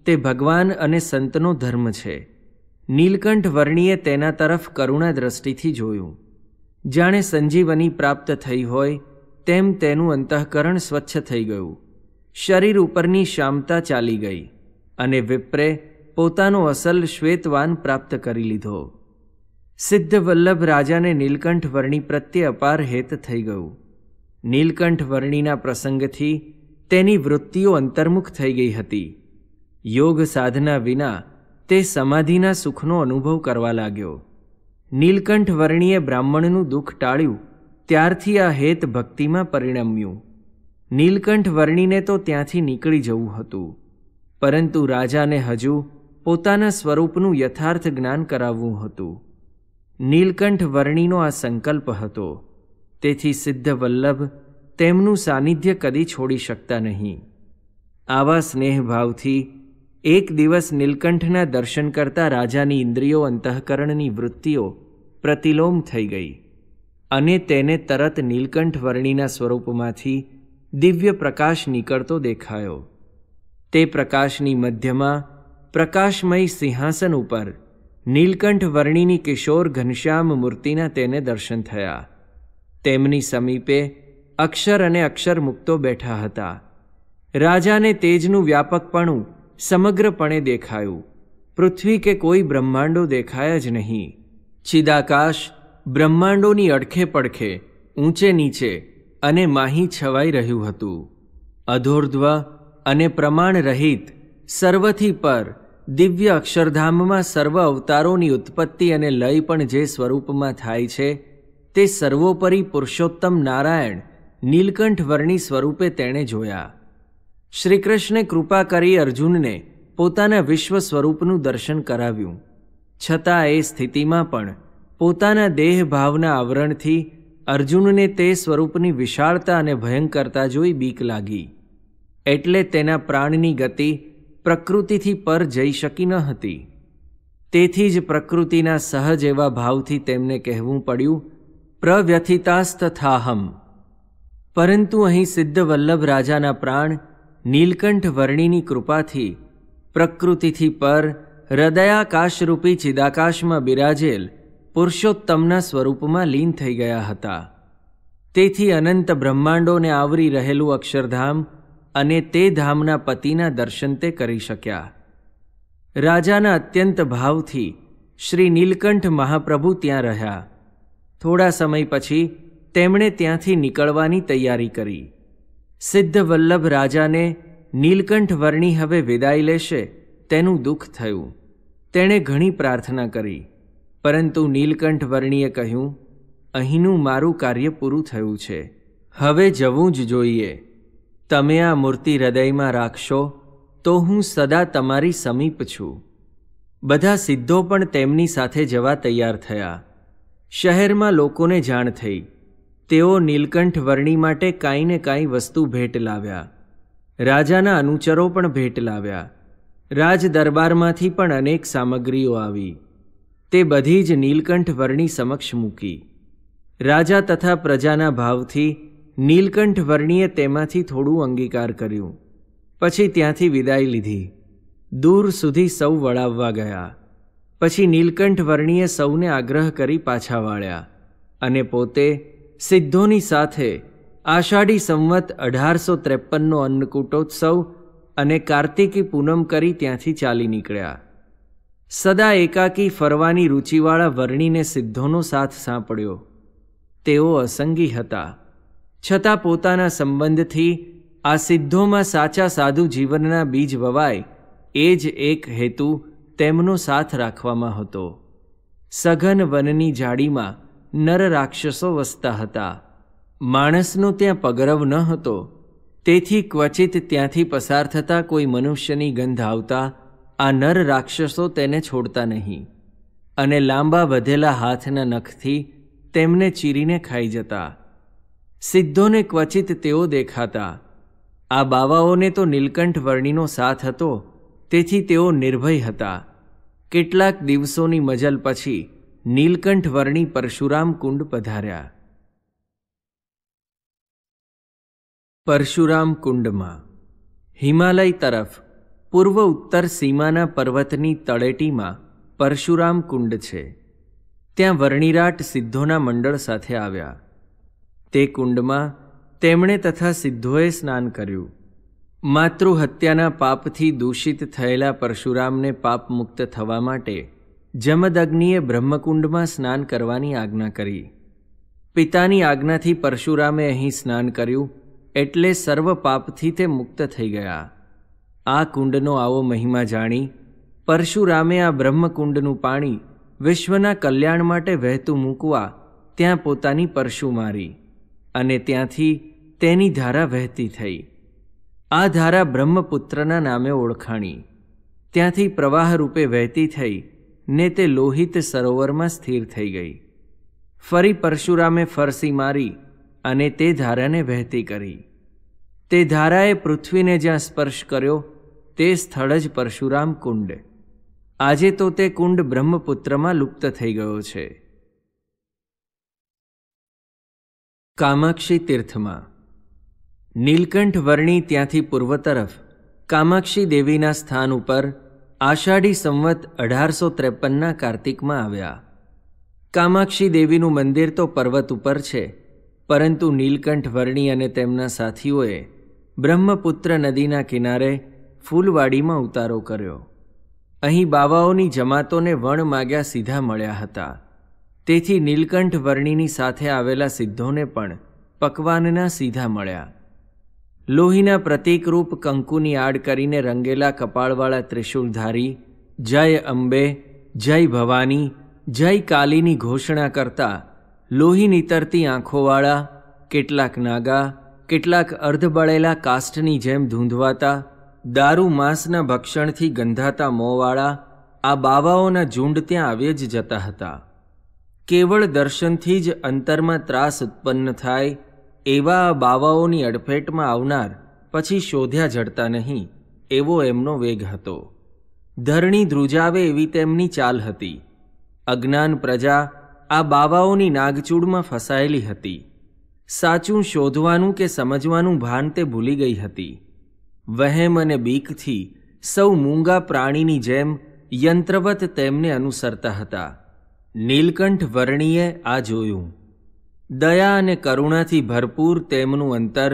તે ભગવાન અને સંતનો ધર્મ છે નીલકંઠ વર્ણીએ તેના તરફ કરુણા દ્રષ્ટિથી જોયું જાણે સંજીવની પ્રાપ્ત થઈ હોય તેમ તેનું અંતઃકરણ સ્વચ્છ થઈ ગયું શરીર ઉપરની શામતા ચાલી ગઈ અને વિપ્રે પોતાનો અસલ શ્વેતવાન પ્રાપ્ત કરી લીધો સિદ્ધવલ્લભ રાજાને નીલકંઠ વર્ણી પ્રત્યે અપાર હેત થઈ ગયું નીલકંઠ વર્ણીના પ્રસંગથી તેની વૃત્તિઓ અંતર્મુખ થઈ ગઈ હતી યોગ સાધના વિના તે સમાધિના સુખનો અનુભવ કરવા લાગ્યો નીલકંઠ વર્ણીએ બ્રાહ્મણનું દુઃખ ટાળ્યું ત્યારથી આ હેત ભક્તિમાં પરિણમ્યું નીલકંઠ વર્ણીને તો ત્યાંથી નીકળી જવું હતું પરંતુ રાજાને હજુ પોતાના સ્વરૂપનું યથાર્થ જ્ઞાન કરાવવું હતું નીલકંઠ વર્ણિનો આ સંકલ્પ હતો તેથી સિદ્ધ વલ્લભ તેમનું સાનિધ્ય કદી છોડી શકતા નહીં આવા સ્નેહભાવથી એક દિવસ નીલકંઠના દર્શન કરતા રાજાની ઇન્દ્રિયો અંતઃકરણની વૃત્તિઓ પ્રતિલોમ થઈ ગઈ અને તેને તરત નીલકંઠ વર્ણિના સ્વરૂપમાંથી દિવ્ય પ્રકાશ નીકળતો દેખાયો તે પ્રકાશની મધ્યમાં પ્રકાશમય સિંહાસન ઉપર નીલકંઠ વર્ણિની કિશોર ઘનશ્યામ મૂર્તિના તેને દર્શન થયા તેમની સમીપે અક્ષર અને અક્ષર મુક્તો બેઠા હતા રાજાને તેજનું વ્યાપકપણું સમગ્રપણે દેખાયું પૃથ્વી કે કોઈ બ્રહ્માંડો દેખાયા જ નહીં ચિદાકાશ બ્રહ્માંડોની અડખે પડખે ઊંચે નીચે અને માહી છવાઈ રહ્યું હતું અધોર્ધ્વ અને પ્રમાણ રહિત સર્વથી પર દિવ્ય અક્ષરધામમાં સર્વ અવતારોની ઉત્પત્તિ અને લય પણ જે સ્વરૂપમાં થાય છે તે સર્વોપરી પુરુષોત્તમ નારાયણ નીલકંઠ વર્ણી સ્વરૂપે તેણે જોયા શ્રીકૃષ્ણે કૃપા કરી અર્જુનને પોતાના વિશ્વ સ્વરૂપનું દર્શન કરાવ્યું છતાં એ સ્થિતિમાં પણ પોતાના દેહભાવના આવરણથી અર્જુનને તે સ્વરૂપની વિશાળતા અને ભયંકરતા જોઈ બીક લાગી એટલે તેના પ્રાણની ગતિ પ્રકૃતિથી પર જઈ શકી ન હતી તેથી જ પ્રકૃતિના સહજ એવા ભાવથી તેમને કહેવું પડ્યું પ્રવ્યથિતાસ્તથાહમ પરંતુ અહીં સિદ્ધવલ્લભ રાજાના પ્રાણ નીલકંઠ વર્ણિની કૃપાથી પ્રકૃતિથી પર હૃદયાકાશરૂપી ચિદાકાશમાં બિરાજેલ પુરુષોત્તમના સ્વરૂપમાં લીન થઈ ગયા હતા તેથી અનંત બ્રહ્માંડોને આવરી રહેલું અક્ષરધામ અને તે ધામના પતિના દર્શન તે કરી શક્યા રાજાના અત્યંત ભાવથી શ્રી નીલકંઠ મહાપ્રભુ ત્યાં રહ્યા થોડા સમય પછી તેમણે ત્યાંથી નીકળવાની તૈયારી કરી સિદ્ધ વલ્લભ રાજાને નીલકંઠ વર્ણી હવે વિદાય લેશે તેનું દુઃખ થયું તેણે ઘણી પ્રાર્થના કરી પરંતુ નીલકંઠ વર્ણીએ કહ્યું અહીંનું મારું કાર્ય પૂરું થયું છે હવે જવું જ જોઈએ તમે આ મૂર્તિ હૃદયમાં રાખશો તો હું સદા તમારી સમીપ છું બધા સિદ્ધો પણ તેમની સાથે જવા તૈયાર થયા શહેરમાં લોકોને જાણ થઈ તેઓ નીલકંઠ વર્ણી માટે કાંઈ ને કાંઈ વસ્તુ ભેટ લાવ્યા રાજાના અનુચરો પણ ભેટ લાવ્યા રાજ દરબારમાંથી પણ અનેક સામગ્રીઓ આવી તે બધી જ નીલકંઠ વર્ણી સમક્ષ મૂકી રાજા તથા પ્રજાના ભાવથી નીલકંઠ વર્ણીએ તેમાંથી થોડું અંગીકાર કર્યું પછી ત્યાંથી વિદાય લીધી દૂર સુધી સૌ વળાવવા ગયા પછી નીલકંઠ વર્ણીએ સૌને આગ્રહ કરી પાછા વાળ્યા અને પોતે સિદ્ધોની સાથે આષાઢી સંવત અઢારસો ત્રેપનનો અન્નકૂટોત્સવ અને કાર્તિકી પૂનમ કરી ત્યાંથી ચાલી નીકળ્યા સદા એકાકી ફરવાની રૂચિવાળા વર્ણીને સિદ્ધોનો સાથ સાંપડ્યો તેઓ અસંગી હતા છતાં પોતાના સંબંધથી આ સિદ્ધોમાં સાચા સાધુ જીવનના બીજ વવાય એ જ એક હેતુ તેમનો સાથ રાખવામાં હતો સઘન વનની જાળીમાં નર રાક્ષસો વસતા હતા માણસનો ત્યાં પગરવ ન હતો તેથી ક્વચિત ત્યાંથી પસાર થતાં કોઈ મનુષ્યની ગંધ આવતા આ નર રાક્ષસો તેને છોડતા નહીં અને લાંબા વધેલા હાથના નખથી તેમને ચીરીને ખાઈ જતા સિદ્ધોને ક્વચિત તેઓ દેખાતા આ બાવાઓને તો નીલકંઠ વર્ણિનો સાથ હતો તેથી તેઓ નિર્ભય હતા કેટલાક દિવસોની મજલ પછી નીલકંઠ વર્ણી પરશુરામ કુંડ પધાર્યા પરશુરામ કુંડમાં હિમાલય તરફ પૂર્વ ઉત્તર સીમાના પર્વતની તળેટીમાં પરશુરામ કુંડ છે ત્યાં વર્ણિરાટ સિદ્ધોના મંડળ સાથે આવ્યા તે કુંડમાં તેમણે તથા સિદ્ધોએ સ્નાન કર્યું માતૃહત્યાના પાપથી દૂષિત થયેલા પરશુરામને પાપ મુક્ત થવા માટે જમદગ્નિએ બ્રહ્મકુંડમાં સ્નાન કરવાની આજ્ઞા કરી પિતાની આજ્ઞાથી પરશુરામે અહીં સ્નાન કર્યું એટલે સર્વ પાપથી તે મુક્ત થઈ ગયા આ કુંડનો આવો મહિમા જાણી પરશુરામે આ બ્રહ્મકુંડનું પાણી વિશ્વના કલ્યાણ માટે વહેતું મૂકવા ત્યાં પોતાની પરશુ મારી અને ત્યાંથી તેની ધારા વહેતી થઈ આ ધારા બ્રહ્મપુત્રના નામે ઓળખાણી ત્યાંથી પ્રવાહ રૂપે વહેતી થઈ ને તે લોહિત સરોવરમાં સ્થિર થઈ ગઈ ફરી પરશુરામે ફરસી મારી અને તે ધારાને વહેતી કરી તે ધારાએ પૃથ્વીને જ્યાં સ્પર્શ કર્યો તે સ્થળ જ પરશુરામ કુંડ આજે તો તે કુંડ બ્રહ્મપુત્રમાં લુપ્ત થઈ ગયો છે કામાક્ષી તીર્થમાં નીલકંઠ વર્ણી ત્યાંથી પૂર્વ તરફ કામાક્ષી દેવીના સ્થાન ઉપર આષાઢી સંવત અઢારસો ત્રેપનના કાર્તિકમાં આવ્યા કામાક્ષી દેવીનું મંદિર તો પર્વત ઉપર છે પરંતુ નીલકંઠ વર્ણી અને તેમના સાથીઓએ બ્રહ્મપુત્ર નદીના કિનારે ફૂલવાડીમાં ઉતારો કર્યો અહીં બાવાઓની જમાતોને વણ માગ્યા સીધા મળ્યા હતા તેથી નીલકંઠ વર્ણિની સાથે આવેલા સિદ્ધોને પણ પકવાનના સીધા મળ્યા લોહીના પ્રતીકરૂપ કંકુની આડ કરીને રંગેલા કપાળવાળા ત્રિશુલધારી જય અંબે જય ભવાની જય કાલીની ઘોષણા કરતા લોહી નીતરતી આંખોવાળા કેટલાક નાગા કેટલાક અર્ધબળેલા કાસ્ટની જેમ ધૂંધવાતા દારૂ માંસના ભક્ષણથી ગંધાતા મોંવાળા આ બાવાઓના ઝુંડ ત્યાં આવે જ જતા હતા કેવળ દર્શનથી જ અંતરમાં ત્રાસ ઉત્પન્ન થાય એવા બાવાઓની અડફેટમાં આવનાર પછી શોધ્યા જડતા નહીં એવો એમનો વેગ હતો ધરણી ધ્રુજાવે એવી તેમની ચાલ હતી અજ્ઞાન પ્રજા આ બાવાઓની નાગચૂડમાં ફસાયેલી હતી સાચું શોધવાનું કે સમજવાનું ભાન તે ભૂલી ગઈ હતી વહેમ અને બીકથી સૌ મૂંગા પ્રાણીની જેમ યંત્રવત તેમને અનુસરતા હતા નીલકંઠ વર્ણીએ આ જોયું દયા અને કરુણાથી ભરપૂર તેમનું અંતર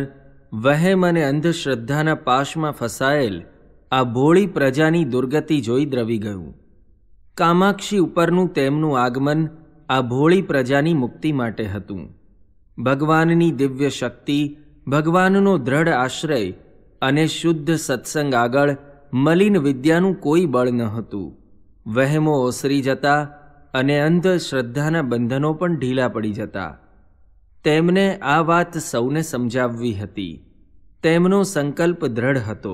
વહેમ અને અંધશ્રદ્ધાના પાશમાં ફસાયેલ આ ભોળી પ્રજાની દુર્ગતિ જોઈ દ્રવી ગયું કામાક્ષી ઉપરનું તેમનું આગમન આ ભોળી પ્રજાની મુક્તિ માટે હતું ભગવાનની દિવ્ય શક્તિ ભગવાનનો દ્રઢ આશ્રય અને શુદ્ધ સત્સંગ આગળ મલિન વિદ્યાનું કોઈ બળ ન હતું વહેમો ઓસરી જતા અને અંધશ્રદ્ધાના બંધનો પણ ઢીલા પડી જતા તેમને આ વાત સૌને સમજાવવી હતી તેમનો સંકલ્પ દ્રઢ હતો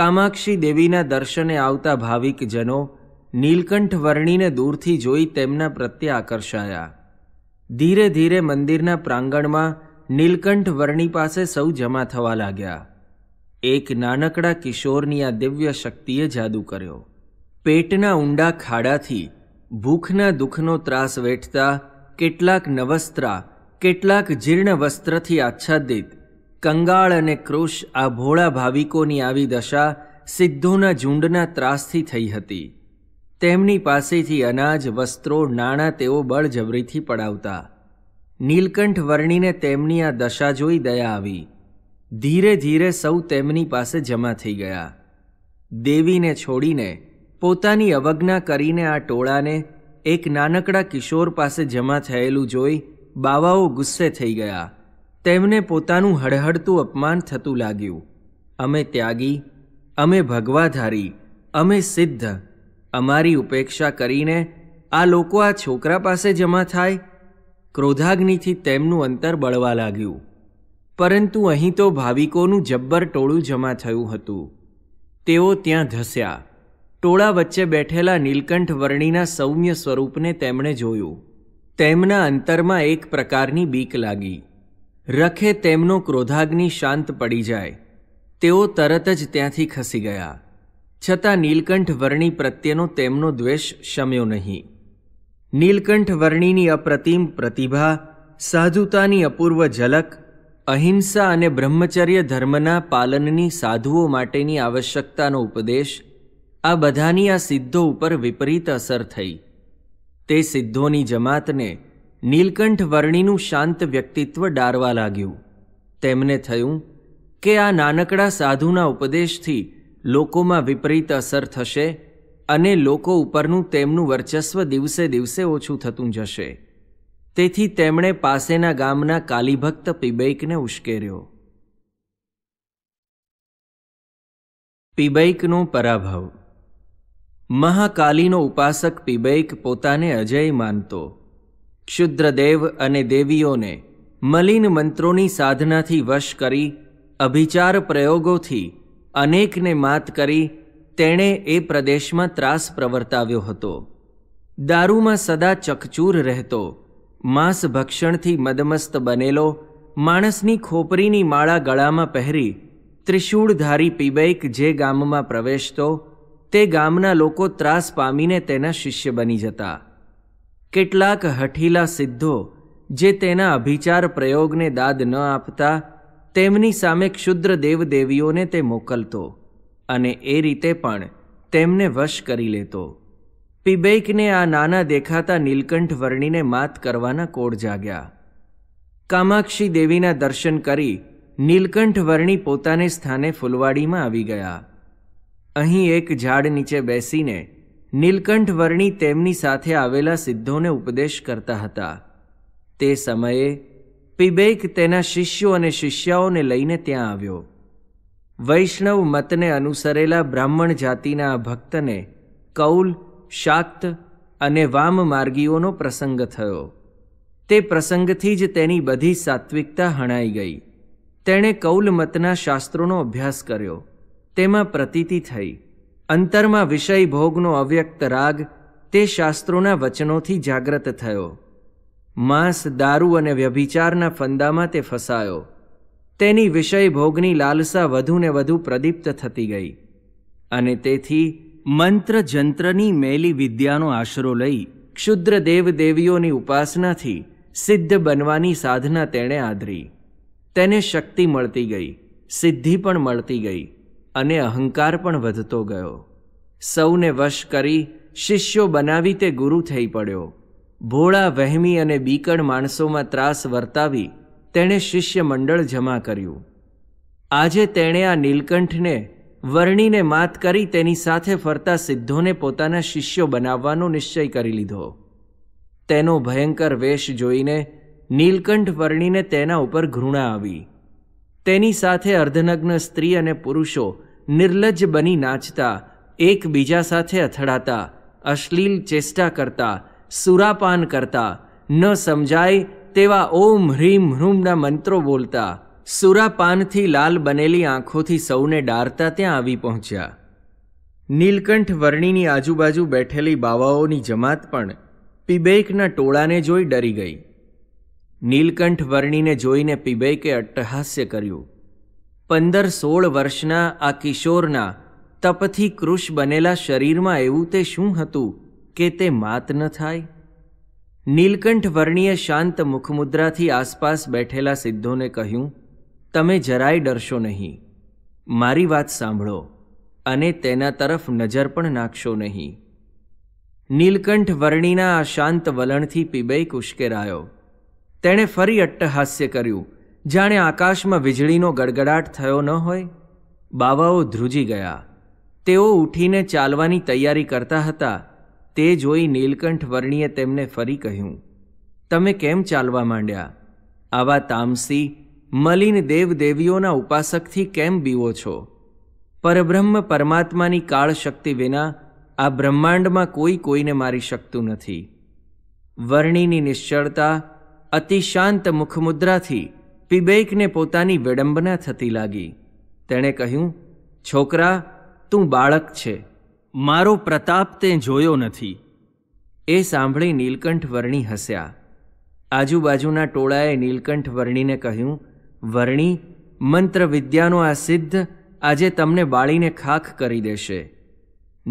કામાક્ષી દેવીના દર્શને આવતા ભાવિકજનો જનો નીલકંઠ વર્ણીને દૂરથી જોઈ તેમના પ્રત્યે આકર્ષાયા ધીરે ધીરે મંદિરના પ્રાંગણમાં નીલકંઠ વર્ણી પાસે સૌ જમા થવા લાગ્યા એક નાનકડા કિશોરની આ દિવ્ય શક્તિએ જાદુ કર્યો પેટના ઊંડા ખાડાથી ભૂખના દુઃખનો ત્રાસ વેઠતા કેટલાક નવસ્ત્રા કેટલાક જીર્ણ વસ્ત્રથી આચ્છાદિત કંગાળ અને કૃશ આ ભોળા ભાવિકોની આવી દશા સિદ્ધોના ઝુંડના ત્રાસથી થઈ હતી તેમની પાસેથી અનાજ વસ્ત્રો નાણાં તેઓ બળજબરીથી પડાવતા નીલકંઠ વર્ણીને તેમની આ દશા જોઈ દયા આવી ધીરે ધીરે સૌ તેમની પાસે જમા થઈ ગયા દેવીને છોડીને પોતાની અવજ્ઞા કરીને આ ટોળાને એક નાનકડા કિશોર પાસે જમા થયેલું જોઈ બાવાઓ ગુસ્સે થઈ ગયા તેમને પોતાનું હળહળતું અપમાન થતું લાગ્યું અમે ત્યાગી અમે ભગવાધારી અમે સિદ્ધ અમારી ઉપેક્ષા કરીને આ લોકો આ છોકરા પાસે જમા થાય ક્રોધાગ્નિથી તેમનું અંતર બળવા લાગ્યું પરંતુ અહીં તો ભાવિકોનું જબ્બર ટોળું જમા થયું હતું તેઓ ત્યાં ધસ્યા ટોળા વચ્ચે બેઠેલા નીલકંઠ વર્ણિના સૌમ્ય સ્વરૂપને તેમણે જોયું તેમના અંતરમાં એક પ્રકારની બીક લાગી રખે તેમનો ક્રોધાગ્નિ શાંત પડી જાય તેઓ તરત જ ત્યાંથી ખસી ગયા છતાં નીલકંઠ વર્ણી પ્રત્યેનો તેમનો દ્વેષ શમ્યો નહીં નીલકંઠ વર્ણિની અપ્રતિમ પ્રતિભા સાધુતાની અપૂર્વ ઝલક અહિંસા અને બ્રહ્મચર્ય ધર્મના પાલનની સાધુઓ માટેની આવશ્યકતાનો ઉપદેશ આ બધાની આ સિદ્ધો ઉપર વિપરીત અસર થઈ તે સિદ્ધોની જમાતને નીલકંઠ વર્ણીનું શાંત વ્યક્તિત્વ ડારવા લાગ્યું તેમને થયું કે આ નાનકડા સાધુના ઉપદેશથી લોકોમાં વિપરીત અસર થશે અને લોકો ઉપરનું તેમનું વર્ચસ્વ દિવસે દિવસે ઓછું થતું જશે તેથી તેમણે પાસેના ગામના કાલીભક્ત પીબૈકને ઉશ્કેર્યો પીબૈકનો પરાભવ મહાકાલીનો ઉપાસક પીબૈક પોતાને અજય માનતો ક્ષુદ્રદેવ અને દેવીઓને મલિન મંત્રોની સાધનાથી વશ કરી અભિચાર પ્રયોગોથી અનેકને માત કરી તેણે એ પ્રદેશમાં ત્રાસ પ્રવર્તાવ્યો હતો દારૂમાં સદા ચકચૂર રહેતો માંસ ભક્ષણથી મદમસ્ત બનેલો માણસની ખોપરીની માળા ગળામાં પહેરી ત્રિશૂળધારી પીબૈક જે ગામમાં પ્રવેશતો તે ગામના લોકો ત્રાસ પામીને તેના શિષ્ય બની જતા કેટલાક હઠીલા સિદ્ધો જે તેના અભિચાર પ્રયોગને દાદ ન આપતા તેમની સામે ક્ષુદ્ર દેવદેવીઓને તે મોકલતો અને એ રીતે પણ તેમને વશ કરી લેતો પીબૈકને આ નાના દેખાતા નીલકંઠ વર્ણીને માત કરવાના કોડ જાગ્યા કામાક્ષી દેવીના દર્શન કરી નીલકંઠ વર્ણી પોતાને સ્થાને ફૂલવાડીમાં આવી ગયા અહીં એક ઝાડ નીચે બેસીને નીલકંઠ વર્ણી તેમની સાથે આવેલા સિદ્ધોને ઉપદેશ કરતા હતા તે સમયે પિબેક તેના શિષ્યો અને શિષ્યાઓને લઈને ત્યાં આવ્યો વૈષ્ણવ મતને અનુસરેલા બ્રાહ્મણ જાતિના આ ભક્તને કૌલ શાક્ત અને વામ માર્ગીઓનો પ્રસંગ થયો તે પ્રસંગથી જ તેની બધી સાત્વિકતા હણાઈ ગઈ તેણે કૌલ મતના શાસ્ત્રોનો અભ્યાસ કર્યો તેમાં પ્રતીતિ થઈ અંતરમાં વિષય ભોગનો અવ્યક્ત રાગ તે શાસ્ત્રોના વચનોથી જાગ્રત થયો માંસ દારૂ અને વ્યભિચારના ફંદામાં તે ફસાયો તેની વિષય ભોગની લાલસા વધુને વધુ પ્રદીપ્ત થતી ગઈ અને તેથી મંત્ર જંત્રની મેલી વિદ્યાનો આશરો લઈ ક્ષુદ્ર દેવ દેવીઓની ઉપાસનાથી સિદ્ધ બનવાની સાધના તેણે આદરી તેને શક્તિ મળતી ગઈ સિદ્ધિ પણ મળતી ગઈ અને અહંકાર પણ વધતો ગયો સૌને વશ કરી શિષ્યો બનાવી તે ગુરુ થઈ પડ્યો ભોળા વહેમી અને બીકડ માણસોમાં ત્રાસ વર્તાવી તેણે શિષ્ય મંડળ જમા કર્યું આજે તેણે આ નીલકંઠને વર્ણિને માત કરી તેની સાથે ફરતા સિદ્ધોને પોતાના શિષ્યો બનાવવાનો નિશ્ચય કરી લીધો તેનો ભયંકર વેશ જોઈને નીલકંઠ વર્ણીને તેના ઉપર ઘૃણા આવી તેની સાથે અર્ધનગ્ન સ્ત્રી અને પુરુષો નિર્લજ્જ બની નાચતા એકબીજા સાથે અથડાતા અશ્લીલ ચેષ્ટા કરતા સુરાપાન કરતા ન સમજાય તેવા ઓમ હ્રીમ હ્રૂમના મંત્રો બોલતા સુરાપાનથી લાલ બનેલી આંખોથી સૌને ડારતા ત્યાં આવી પહોંચ્યા નીલકંઠ વર્ણીની આજુબાજુ બેઠેલી બાવાઓની જમાત પણ પીબેકના ટોળાને જોઈ ડરી ગઈ નીલકંઠ વર્ણીને જોઈને પીબૈકે અટ્ટહાસ્ય કર્યું પંદર સોળ વર્ષના આ કિશોરના તપથી કૃશ બનેલા શરીરમાં એવું તે શું હતું કે તે માત ન થાય નીલકંઠ વર્ણીએ શાંત મુખમુદ્રાથી આસપાસ બેઠેલા સિદ્ધોને કહ્યું તમે જરાય ડરશો નહીં મારી વાત સાંભળો અને તેના તરફ નજર પણ નાખશો નહીં નીલકંઠ વર્ણીના આ શાંત વલણથી પીબૈ કુશ્કેરાયો તેણે ફરી અટ્ટહાસ્ય કર્યું જાણે આકાશમાં વીજળીનો ગડગડાટ થયો ન હોય બાવાઓ ધ્રુજી ગયા તેઓ ઊઠીને ચાલવાની તૈયારી કરતા હતા તે જોઈ નીલકંઠ વર્ણીએ તેમને ફરી કહ્યું તમે કેમ ચાલવા માંડ્યા આવા તામસી મલિન દેવદેવીઓના ઉપાસકથી કેમ બીવો છો પરબ્રહ્મ પરમાત્માની કાળ શક્તિ વિના આ બ્રહ્માંડમાં કોઈ કોઈને મારી શકતું નથી વર્ણિની નિશ્ચળતા અતિ શાંત મુખમુદ્રાથી પિબેકને પોતાની વિડંબના થતી લાગી તેણે કહ્યું છોકરા તું બાળક છે મારો પ્રતાપ તે જોયો નથી એ સાંભળી નીલકંઠ વર્ણી હસ્યા આજુબાજુના ટોળાએ નીલકંઠ વર્ણીને કહ્યું વર્ણી મંત્ર વિદ્યાનો આ સિદ્ધ આજે તમને બાળીને ખાખ કરી દેશે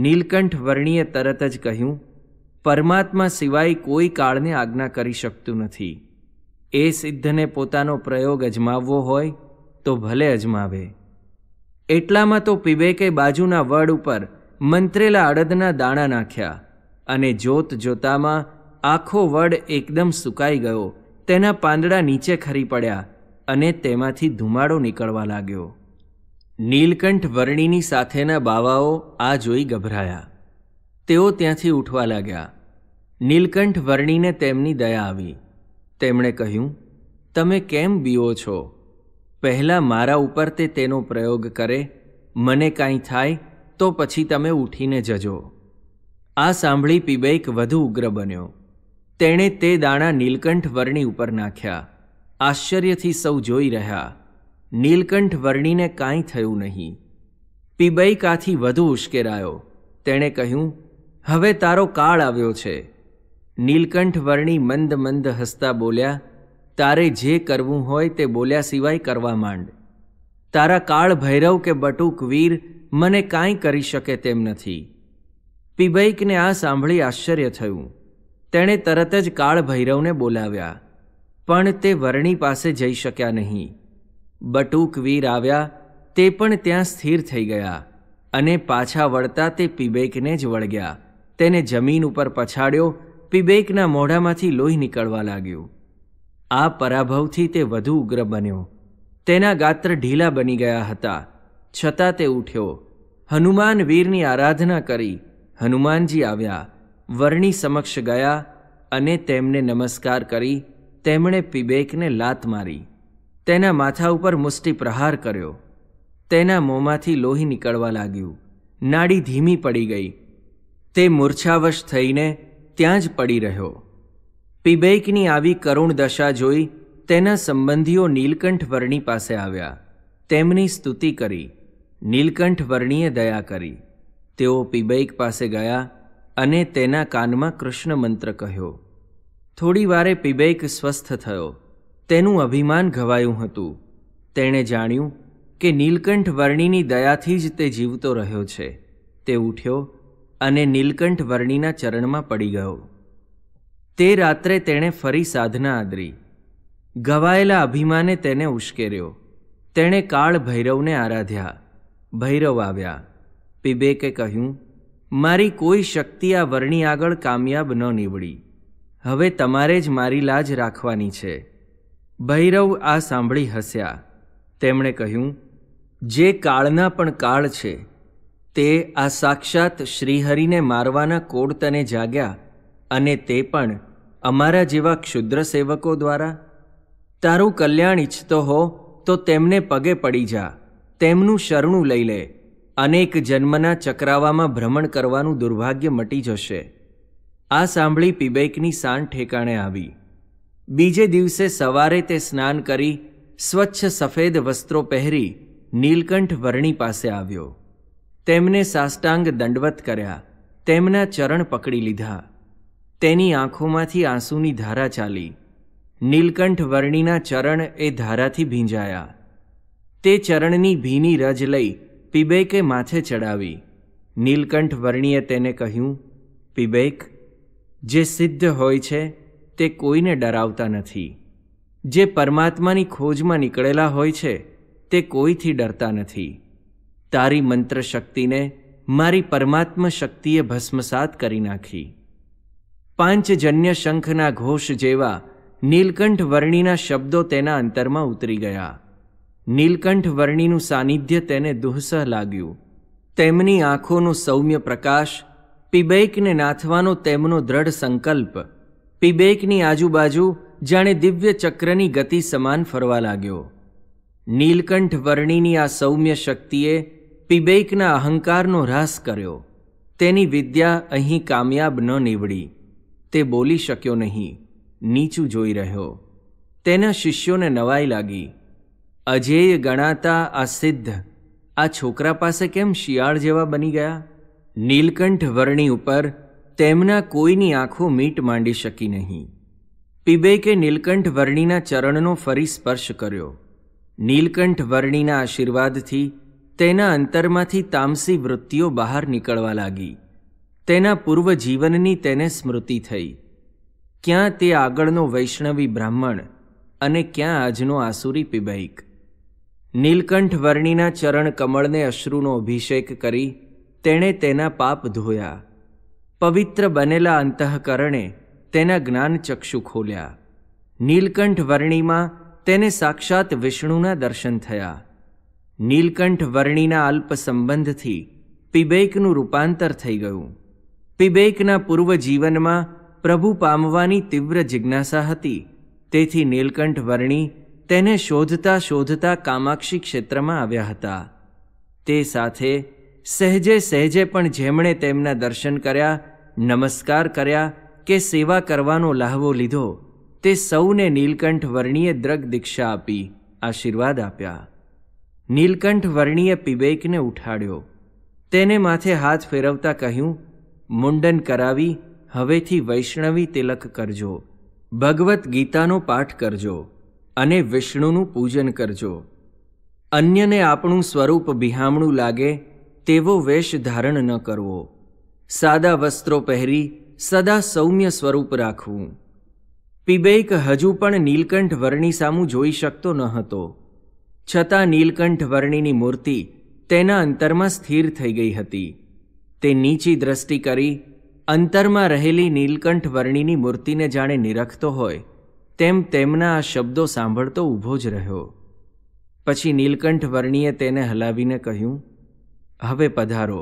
નીલકંઠ વર્ણીએ તરત જ કહ્યું પરમાત્મા સિવાય કોઈ કાળને આજ્ઞા કરી શકતું નથી એ સિદ્ધને પોતાનો પ્રયોગ અજમાવવો હોય તો ભલે અજમાવે એટલામાં તો પીબેકે બાજુના વડ ઉપર મંત્રેલા અડદના દાણા નાખ્યા અને જોત જોતામાં આખો વડ એકદમ સુકાઈ ગયો તેના પાંદડા નીચે ખરી પડ્યા અને તેમાંથી ધુમાડો નીકળવા લાગ્યો નીલકંઠ વર્ણીની સાથેના બાવાઓ આ જોઈ ગભરાયા તેઓ ત્યાંથી ઉઠવા લાગ્યા નીલકંઠ વર્ણીને તેમની દયા આવી તેમણે કહ્યું તમે કેમ બીઓ છો પહેલાં મારા ઉપર તે તેનો પ્રયોગ કરે મને કાંઈ થાય તો પછી તમે ઉઠીને જજો આ સાંભળી પીબૈક વધુ ઉગ્ર બન્યો તેણે તે દાણા નીલકંઠ વર્ણી ઉપર નાખ્યા આશ્ચર્યથી સૌ જોઈ રહ્યા નીલકંઠ વર્ણીને કાંઈ થયું નહીં પીબૈકાથી વધુ ઉશ્કેરાયો તેણે કહ્યું હવે તારો કાળ આવ્યો છે નીલકંઠ વર્ણી મંદ મંદ હસતા બોલ્યા તારે જે કરવું હોય તે બોલ્યા સિવાય કરવા માંડ તારા કાળ ભૈરવ કે બટુક વીર મને કાંઈ કરી શકે તેમ નથી પીબૈકને આ સાંભળી આશ્ચર્ય થયું તેણે તરત જ કાળ ભૈરવને બોલાવ્યા પણ તે વર્ણી પાસે જઈ શક્યા નહીં બટુક વીર આવ્યા તે પણ ત્યાં સ્થિર થઈ ગયા અને પાછા વળતા તે પીબૈકને જ વળગ્યા તેને જમીન ઉપર પછાડ્યો પિબેકના મોઢામાંથી લોહી નીકળવા લાગ્યું આ પરાભવથી તે વધુ ઉગ્ર બન્યો તેના ગાત્ર ઢીલા બની ગયા હતા છતાં તે ઉઠ્યો હનુમાન વીરની આરાધના કરી હનુમાનજી આવ્યા વર્ણી સમક્ષ ગયા અને તેમને નમસ્કાર કરી તેમણે પિબેકને લાત મારી તેના માથા ઉપર મુષ્ટિ પ્રહાર કર્યો તેના મોંમાંથી લોહી નીકળવા લાગ્યું નાડી ધીમી પડી ગઈ તે મૂર્છાવશ થઈને ત્યાં જ પડી રહ્યો પીબૈકની આવી કરુણ દશા જોઈ તેના સંબંધીઓ નીલકંઠ વર્ણી પાસે આવ્યા તેમની સ્તુતિ કરી નીલકંઠ વર્ણીએ દયા કરી તેઓ પીબૈક પાસે ગયા અને તેના કાનમાં કૃષ્ણ મંત્ર કહ્યો થોડી વારે પીબૈક સ્વસ્થ થયો તેનું અભિમાન ઘવાયું હતું તેણે જાણ્યું કે નીલકંઠ વર્ણીની દયાથી જ તે જીવતો રહ્યો છે તે ઉઠ્યો અને નીલકંઠ વર્ણીના ચરણમાં પડી ગયો તે રાત્રે તેણે ફરી સાધના આદરી ગવાયેલા અભિમાને તેને ઉશ્કેર્યો તેણે કાળ ભૈરવને આરાધ્યા ભૈરવ આવ્યા પિબેકે કહ્યું મારી કોઈ શક્તિ આ વર્ણી આગળ કામયાબ ન નીવડી હવે તમારે જ મારી લાજ રાખવાની છે ભૈરવ આ સાંભળી હસ્યા તેમણે કહ્યું જે કાળના પણ કાળ છે તે આ સાક્ષાત શ્રીહરિને મારવાના કોડ તને જાગ્યા અને તે પણ અમારા જેવા ક્ષુદ્ર સેવકો દ્વારા તારું કલ્યાણ ઈચ્છતો હો તો તેમને પગે પડી જા તેમનું શરણું લઈ લે અનેક જન્મના ચક્રાવામાં ભ્રમણ કરવાનું દુર્ભાગ્ય મટી જશે આ સાંભળી પીબેકની સાન ઠેકાણે આવી બીજે દિવસે સવારે તે સ્નાન કરી સ્વચ્છ સફેદ વસ્ત્રો પહેરી નીલકંઠ ભરણી પાસે આવ્યો તેમને સાષ્ટાંગ દંડવત કર્યા તેમના ચરણ પકડી લીધા તેની આંખોમાંથી આંસુની ધારા ચાલી નીલકંઠ વર્ણિના ચરણ એ ધારાથી ભીંજાયા તે ચરણની ભીની રજ લઈ પીબેકે માથે ચડાવી નીલકંઠ વર્ણીએ તેને કહ્યું પીબેક જે સિદ્ધ હોય છે તે કોઈને ડરાવતા નથી જે પરમાત્માની ખોજમાં નીકળેલા હોય છે તે કોઈથી ડરતા નથી તારી મંત્ર શક્તિને મારી પરમાત્મ શક્તિએ ભસ્મસાત કરી નાખી પાંચજન્ય શંખના ઘોષ જેવા નીલકંઠ વર્ણિના શબ્દો તેના અંતરમાં ઉતરી ગયા નીલકંઠ વર્ણિનું સાનિધ્ય તેને દુહસહ લાગ્યું તેમની આંખોનો સૌમ્ય પ્રકાશ પીબેકને નાથવાનો તેમનો દ્રઢ સંકલ્પ પીબૈકની આજુબાજુ જાણે દિવ્ય ચક્રની ગતિ સમાન ફરવા લાગ્યો નીલકંઠ વર્ણિની આ સૌમ્ય શક્તિએ પિબેકના અહંકારનો હ્રાસ કર્યો તેની વિદ્યા અહીં કામયાબ ન નીવડી તે બોલી શક્યો નહીં નીચું જોઈ રહ્યો તેના શિષ્યોને નવાઈ લાગી અજેય ગણાતા આ સિદ્ધ આ છોકરા પાસે કેમ શિયાળ જેવા બની ગયા નીલકંઠ વર્ણી ઉપર તેમના કોઈની આંખો મીટ માંડી શકી નહીં પીબેકે નીલકંઠ વર્ણીના ચરણનો ફરી સ્પર્શ કર્યો નીલકંઠ વર્ણીના આશીર્વાદથી તેના અંતરમાંથી તામસી વૃત્તિઓ બહાર નીકળવા લાગી તેના પૂર્વ જીવનની તેને સ્મૃતિ થઈ ક્યાં તે આગળનો વૈષ્ણવી બ્રાહ્મણ અને ક્યાં આજનો આસુરી પિબૈક નીલકંઠ વર્ણિના ચરણ કમળને અશ્રુનો અભિષેક કરી તેણે તેના પાપ ધોયા પવિત્ર બનેલા અંતઃકરણે તેના જ્ઞાનચક્ષુ ખોલ્યા નીલકંઠ વર્ણિમાં તેને સાક્ષાત વિષ્ણુના દર્શન થયા નીલકંઠ વર્ણિના અલ્પ સંબંધથી પિબેકનું રૂપાંતર થઈ ગયું પિબેકના પૂર્વ જીવનમાં પ્રભુ પામવાની તીવ્ર જિજ્ઞાસા હતી તેથી નીલકંઠ વર્ણી તેને શોધતા શોધતા કામાક્ષી ક્ષેત્રમાં આવ્યા હતા તે સાથે સહેજે સહેજે પણ જેમણે તેમના દર્શન કર્યા નમસ્કાર કર્યા કે સેવા કરવાનો લહાવો લીધો તે સૌને નીલકંઠ વર્ણીએ દ્રગ દીક્ષા આપી આશીર્વાદ આપ્યા નીલકંઠ વર્ણીય પિબેકને ઉઠાડ્યો તેને માથે હાથ ફેરવતા કહ્યું મુંડન કરાવી હવેથી વૈષ્ણવી તિલક કરજો ભગવદ્ ગીતાનો પાઠ કરજો અને વિષ્ણુનું પૂજન કરજો અન્યને આપણું સ્વરૂપ બિહામણું લાગે તેવો વેશ ધારણ ન કરવો સાદા વસ્ત્રો પહેરી સદા સૌમ્ય સ્વરૂપ રાખવું પિબેક હજુ પણ નીલકંઠ વર્ણી સામું જોઈ શકતો ન હતો છતાં નીલકંઠ વર્ણિની મૂર્તિ તેના અંતરમાં સ્થિર થઈ ગઈ હતી તે નીચી દ્રષ્ટિ કરી અંતરમાં રહેલી નીલકંઠ વર્ણિની મૂર્તિને જાણે નિરખતો હોય તેમ તેમના આ શબ્દો સાંભળતો ઊભો જ રહ્યો પછી નીલકંઠ વર્ણીએ તેને હલાવીને કહ્યું હવે પધારો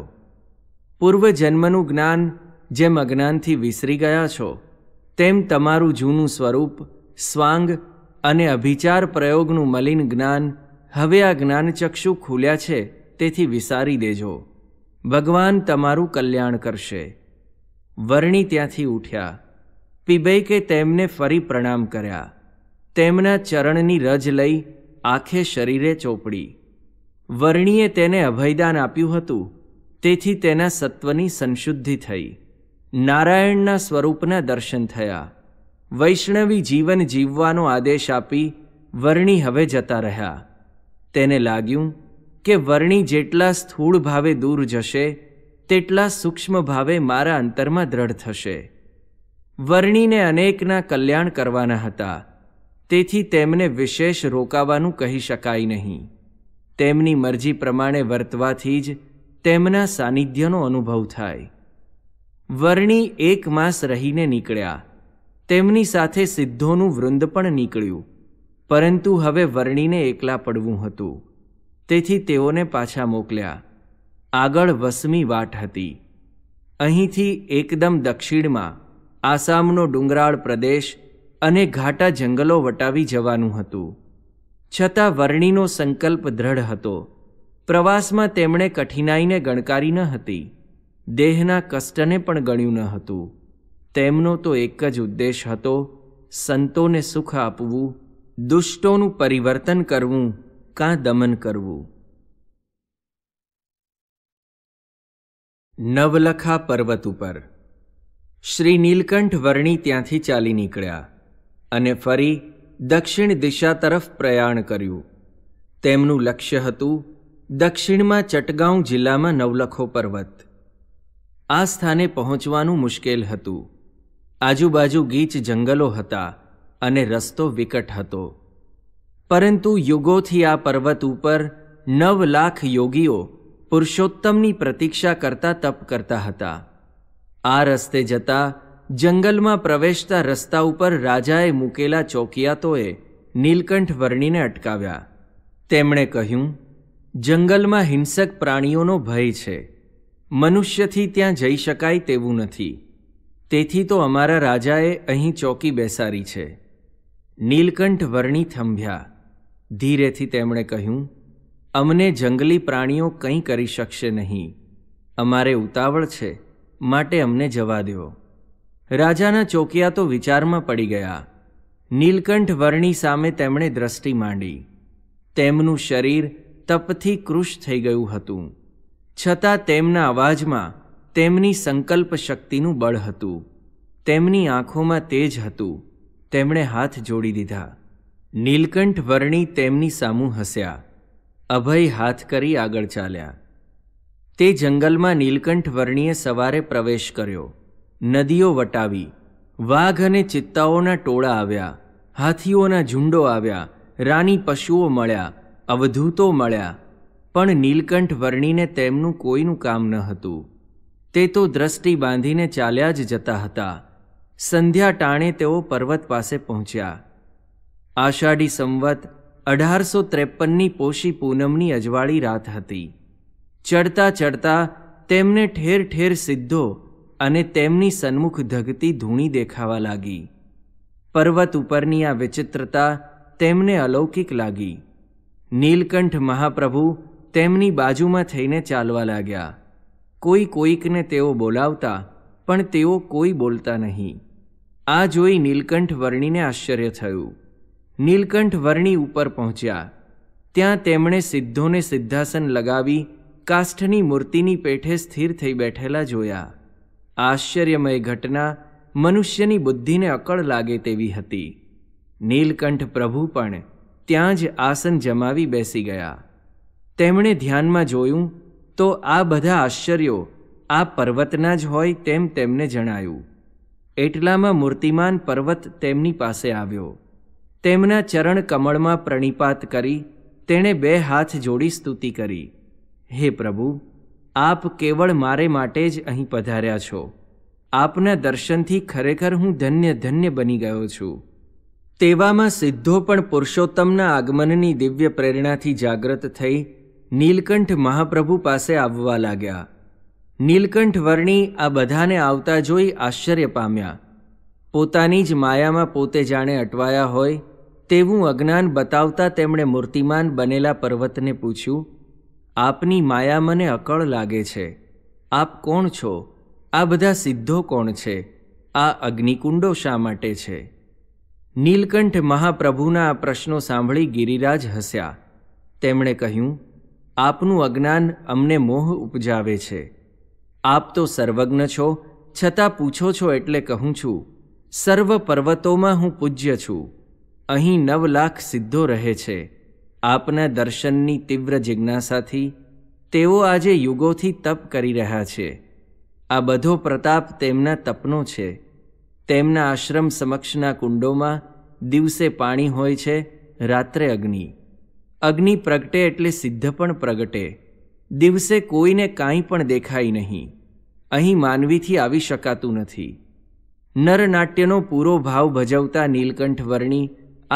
પૂર્વજન્મનું જ્ઞાન જેમ અજ્ઞાનથી વિસરી ગયા છો તેમ તમારું જૂનું સ્વરૂપ સ્વાંગ અને અભિચાર પ્રયોગનું મલિન જ્ઞાન હવે આ જ્ઞાનચક્ષુ ખુલ્યા છે તેથી વિસારી દેજો ભગવાન તમારું કલ્યાણ કરશે વર્ણી ત્યાંથી ઉઠ્યા પીબૈકે તેમને ફરી પ્રણામ કર્યા તેમના ચરણની રજ લઈ આખે શરીરે ચોપડી વર્ણીએ તેને અભયદાન આપ્યું હતું તેથી તેના સત્વની સંશુદ્ધિ થઈ નારાયણના સ્વરૂપના દર્શન થયા વૈષ્ણવી જીવન જીવવાનો આદેશ આપી વર્ણી હવે જતા રહ્યા તેને લાગ્યું કે વર્ણી જેટલા સ્થૂળ ભાવે દૂર જશે તેટલા સૂક્ષ્મ ભાવે મારા અંતરમાં દ્રઢ થશે વર્ણીને અનેકના કલ્યાણ કરવાના હતા તેથી તેમને વિશેષ રોકાવાનું કહી શકાય નહીં તેમની મરજી પ્રમાણે વર્તવાથી જ તેમના સાનિધ્યનો અનુભવ થાય વર્ણી એક માસ રહીને નીકળ્યા તેમની સાથે સિદ્ધોનું વૃંદ પણ નીકળ્યું પરંતુ હવે વર્ણીને એકલા પડવું હતું તેથી તેઓને પાછા મોકલ્યા આગળ વસમી વાટ હતી અહીંથી એકદમ દક્ષિણમાં આસામનો ડુંગરાળ પ્રદેશ અને ઘાટા જંગલો વટાવી જવાનું હતું છતાં વર્ણીનો સંકલ્પ દ્રઢ હતો પ્રવાસમાં તેમણે કઠિનાઈને ગણકારી ન હતી દેહના કષ્ટને પણ ગણ્યું ન હતું તેમનો તો એક જ ઉદ્દેશ હતો સંતોને સુખ આપવું દુષ્ટોનું પરિવર્તન કરવું કાં દમન કરવું નવલખા પર્વત ઉપર શ્રી નીલકંઠ વર્ણી ત્યાંથી ચાલી નીકળ્યા અને ફરી દક્ષિણ દિશા તરફ પ્રયાણ કર્યું તેમનું લક્ષ્ય હતું દક્ષિણમાં ચટગાંવ જિલ્લામાં નવલખો પર્વત આ સ્થાને પહોંચવાનું મુશ્કેલ હતું આજુબાજુ ગીચ જંગલો હતા અને રસ્તો વિકટ હતો પરંતુ યુગોથી આ પર્વત ઉપર નવ લાખ યોગીઓ પુરુષોત્તમની પ્રતીક્ષા કરતા તપ કરતા હતા આ રસ્તે જતા જંગલમાં પ્રવેશતા રસ્તા ઉપર રાજાએ મૂકેલા ચોકિયાતોએ નીલકંઠ વર્ણીને અટકાવ્યા તેમણે કહ્યું જંગલમાં હિંસક પ્રાણીઓનો ભય છે મનુષ્યથી ત્યાં જઈ શકાય તેવું નથી તેથી તો અમારા રાજાએ અહીં ચોકી બેસારી છે નીલકંઠ વર્ણી થંભ્યા ધીરેથી તેમણે કહ્યું અમને જંગલી પ્રાણીઓ કંઈ કરી શકશે નહીં અમારે ઉતાવળ છે માટે અમને જવા દો રાજાના ચોકિયા તો વિચારમાં પડી ગયા નીલકંઠ વર્ણી સામે તેમણે દ્રષ્ટિ માંડી તેમનું શરીર તપથી કૃશ થઈ ગયું હતું છતાં તેમના અવાજમાં તેમની સંકલ્પ શક્તિનું બળ હતું તેમની આંખોમાં તેજ હતું તેમણે હાથ જોડી દીધા નીલકંઠ વર્ણી તેમની સામું હસ્યા અભય હાથ કરી આગળ ચાલ્યા તે જંગલમાં નીલકંઠ વર્ણીએ સવારે પ્રવેશ કર્યો નદીઓ વટાવી વાઘ અને ચિત્તાઓના ટોળા આવ્યા હાથીઓના ઝુંડો આવ્યા રાની પશુઓ મળ્યા અવધૂતો મળ્યા પણ નીલકંઠ વર્ણીને તેમનું કોઈનું કામ ન હતું તે તો દ્રષ્ટિ બાંધીને ચાલ્યા જ જતા હતા સંધ્યા ટાણે તેઓ પર્વત પાસે પહોંચ્યા આષાઢી સંવત અઢારસો ત્રેપનની પોષી પૂનમની અજવાળી રાત હતી ચડતા ચડતા તેમને ઠેર ઠેર સિદ્ધો અને તેમની સન્મુખ ધગતી ધૂણી દેખાવા લાગી પર્વત ઉપરની આ વિચિત્રતા તેમને અલૌકિક લાગી નીલકંઠ મહાપ્રભુ તેમની બાજુમાં થઈને ચાલવા લાગ્યા કોઈ કોઈકને તેઓ બોલાવતા પણ તેઓ કોઈ બોલતા નહીં આ જોઈ નીલકંઠ વર્ણીને આશ્ચર્ય થયું નીલકંઠ વર્ણી ઉપર પહોંચ્યા ત્યાં તેમણે સિદ્ધોને સિદ્ધાસન લગાવી કાષ્ઠની મૂર્તિની પેઠે સ્થિર થઈ બેઠેલા જોયા આશ્ચર્યમય ઘટના મનુષ્યની બુદ્ધિને અકળ લાગે તેવી હતી નીલકંઠ પ્રભુ પણ ત્યાં જ આસન જમાવી બેસી ગયા તેમણે ધ્યાનમાં જોયું તો આ બધા આશ્ચર્યો આ પર્વતના જ હોય તેમ તેમને જણાયું એટલામાં મૂર્તિમાન પર્વત તેમની પાસે આવ્યો તેમના ચરણ કમળમાં પ્રણિપાત કરી તેણે બે હાથ જોડી સ્તુતિ કરી હે પ્રભુ આપ કેવળ મારે માટે જ અહીં પધાર્યા છો આપના દર્શનથી ખરેખર હું ધન્ય ધન્ય બની ગયો છું તેવામાં સિદ્ધો પણ પુરુષોત્તમના આગમનની દિવ્ય પ્રેરણાથી જાગ્રત થઈ નીલકંઠ મહાપ્રભુ પાસે આવવા લાગ્યા નીલકંઠ વર્ણી આ બધાને આવતા જોઈ આશ્ચર્ય પામ્યા પોતાની જ માયામાં પોતે જાણે અટવાયા હોય તેવું અજ્ઞાન બતાવતા તેમણે મૂર્તિમાન બનેલા પર્વતને પૂછ્યું આપની માયા મને અકળ લાગે છે આપ કોણ છો આ બધા સિદ્ધો કોણ છે આ અગ્નિકુંડો શા માટે છે નીલકંઠ મહાપ્રભુના આ પ્રશ્નો સાંભળી ગિરિરાજ હસ્યા તેમણે કહ્યું આપનું અજ્ઞાન અમને મોહ ઉપજાવે છે આપ તો સર્વજ્ઞ છો છતાં પૂછો છો એટલે કહું છું સર્વ પર્વતોમાં હું પૂજ્ય છું અહીં નવ લાખ સિદ્ધો રહે છે આપના દર્શનની તીવ્ર જિજ્ઞાસાથી તેઓ આજે યુગોથી તપ કરી રહ્યા છે આ બધો પ્રતાપ તેમના તપનો છે તેમના આશ્રમ સમક્ષના કુંડોમાં દિવસે પાણી હોય છે રાત્રે અગ્નિ અગ્નિ પ્રગટે એટલે સિદ્ધ પણ પ્રગટે દિવસે કોઈને કાંઈ પણ દેખાય નહીં અહીં માનવીથી આવી શકાતું નથી નરનાટ્યનો પૂરો ભાવ ભજવતા નીલકંઠ વર્ણી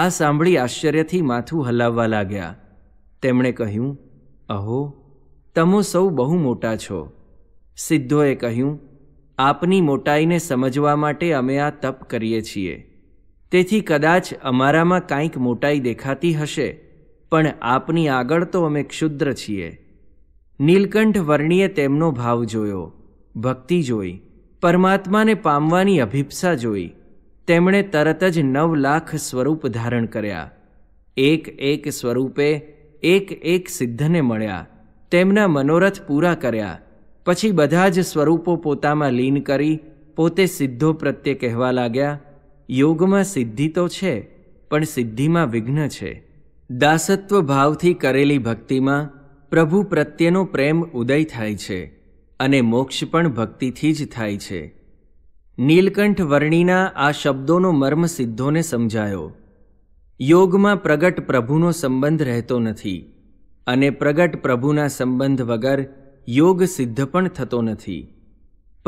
આ સાંભળી આશ્ચર્યથી માથું હલાવવા લાગ્યા તેમણે કહ્યું અહો તમો સૌ બહુ મોટા છો સિદ્ધોએ કહ્યું આપની મોટાઈને સમજવા માટે અમે આ તપ કરીએ છીએ તેથી કદાચ અમારામાં કાંઈક મોટાઈ દેખાતી હશે પણ આપની આગળ તો અમે ક્ષુદ્ર છીએ નીલકંઠ વર્ણીએ તેમનો ભાવ જોયો ભક્તિ જોઈ પરમાત્માને પામવાની અભિપ્સા જોઈ તેમણે તરત જ નવ લાખ સ્વરૂપ ધારણ કર્યા એક એક સ્વરૂપે એક એક સિદ્ધને મળ્યા તેમના મનોરથ પૂરા કર્યા પછી બધા જ સ્વરૂપો પોતામાં લીન કરી પોતે સિદ્ધો પ્રત્યે કહેવા લાગ્યા યોગમાં સિદ્ધિ તો છે પણ સિદ્ધિમાં વિઘ્ન છે દાસત્વ ભાવથી કરેલી ભક્તિમાં પ્રભુ પ્રત્યેનો પ્રેમ ઉદય થાય છે અને મોક્ષ પણ ભક્તિથી જ થાય છે નીલકંઠ વર્ણીના આ શબ્દોનો મર્મ સિદ્ધોને સમજાયો યોગમાં પ્રગટ પ્રભુનો સંબંધ રહેતો નથી અને પ્રગટ પ્રભુના સંબંધ વગર યોગ સિદ્ધ પણ થતો નથી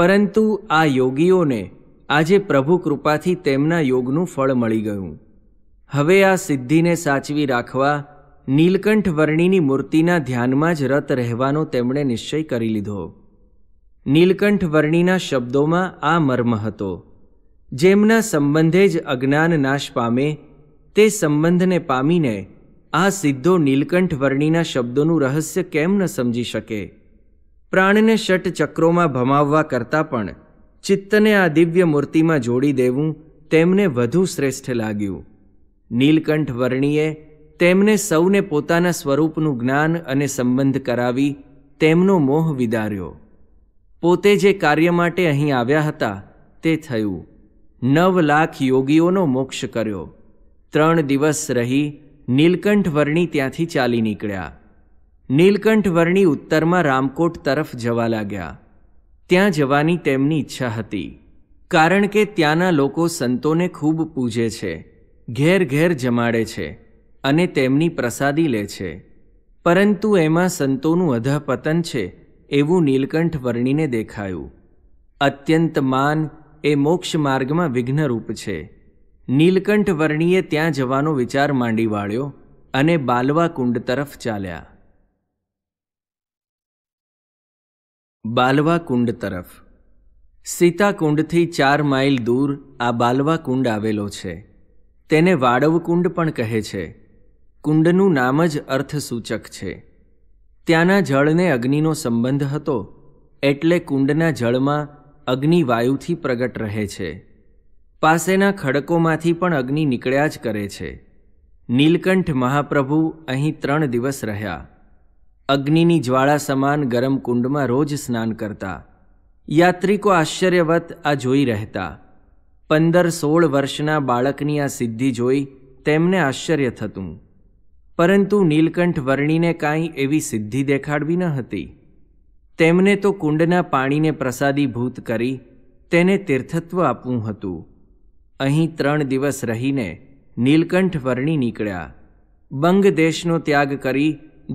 પરંતુ આ યોગીઓને આજે પ્રભુ કૃપાથી તેમના યોગનું ફળ મળી ગયું હવે આ સિદ્ધિને સાચવી રાખવા નીલકંઠ વર્ણિની મૂર્તિના ધ્યાનમાં જ રત રહેવાનો તેમણે નિશ્ચય કરી લીધો નીલકંઠ વર્ણિના શબ્દોમાં આ મર્મ હતો જેમના સંબંધે જ અજ્ઞાન નાશ પામે તે સંબંધને પામીને આ સિદ્ધો નીલકંઠ વર્ણિના શબ્દોનું રહસ્ય કેમ ન સમજી શકે પ્રાણને ષટ ચક્રોમાં ભમાવવા કરતાં પણ ચિત્તને આ દિવ્ય મૂર્તિમાં જોડી દેવું તેમને વધુ શ્રેષ્ઠ લાગ્યું નીલકંઠ વર્ણિએ તેમને સૌને પોતાના સ્વરૂપનું જ્ઞાન અને સંબંધ કરાવી તેમનો મોહ વિદાર્યો પોતે જે કાર્ય માટે અહીં આવ્યા હતા તે થયું નવ લાખ યોગીઓનો મોક્ષ કર્યો ત્રણ દિવસ રહી નીલકંઠવર્ણી ત્યાંથી ચાલી નીકળ્યા નીલકંઠવર્ણી ઉત્તરમાં રામકોટ તરફ જવા લાગ્યા ત્યાં જવાની તેમની ઈચ્છા હતી કારણ કે ત્યાંના લોકો સંતોને ખૂબ પૂજે છે ઘેર ઘેર જમાડે છે અને તેમની પ્રસાદી લે છે પરંતુ એમાં સંતોનું અધપતન છે એવું નીલકંઠ વર્ણિને દેખાયું અત્યંત માન એ મોક્ષ માર્ગમાં વિઘ્નરૂપ છે નીલકંઠ વર્ણિએ ત્યાં જવાનો વિચાર માંડી વાળ્યો અને બાલવા કુંડ તરફ ચાલ્યા બાલવા કુંડ તરફ સીતાકુંડથી ચાર માઇલ દૂર આ બાલવા કુંડ આવેલો છે તેને વાડવ કુંડ પણ કહે છે કુંડનું નામ જ અર્થસૂચક છે ત્યાંના જળને અગ્નિનો સંબંધ હતો એટલે કુંડના જળમાં અગ્નિ વાયુથી પ્રગટ રહે છે પાસેના ખડકોમાંથી પણ અગ્નિ નીકળ્યા જ કરે છે નીલકંઠ મહાપ્રભુ અહીં ત્રણ દિવસ રહ્યા અગ્નિની જ્વાળા સમાન ગરમ કુંડમાં રોજ સ્નાન કરતા યાત્રિકો આશ્ચર્યવત આ જોઈ રહેતા પંદર સોળ વર્ષના બાળકની આ સિદ્ધિ જોઈ તેમને આશ્ચર્ય થતું પરંતુ નીલકંઠ વર્ણીને કાંઈ એવી સિદ્ધિ દેખાડવી ન હતી તેમને તો કુંડના પાણીને પ્રસાદીભૂત કરી તેને તીર્થત્વ આપવું હતું અહીં ત્રણ દિવસ રહીને નીલકંઠ વર્ણી નીકળ્યા બંગ દેશનો ત્યાગ કરી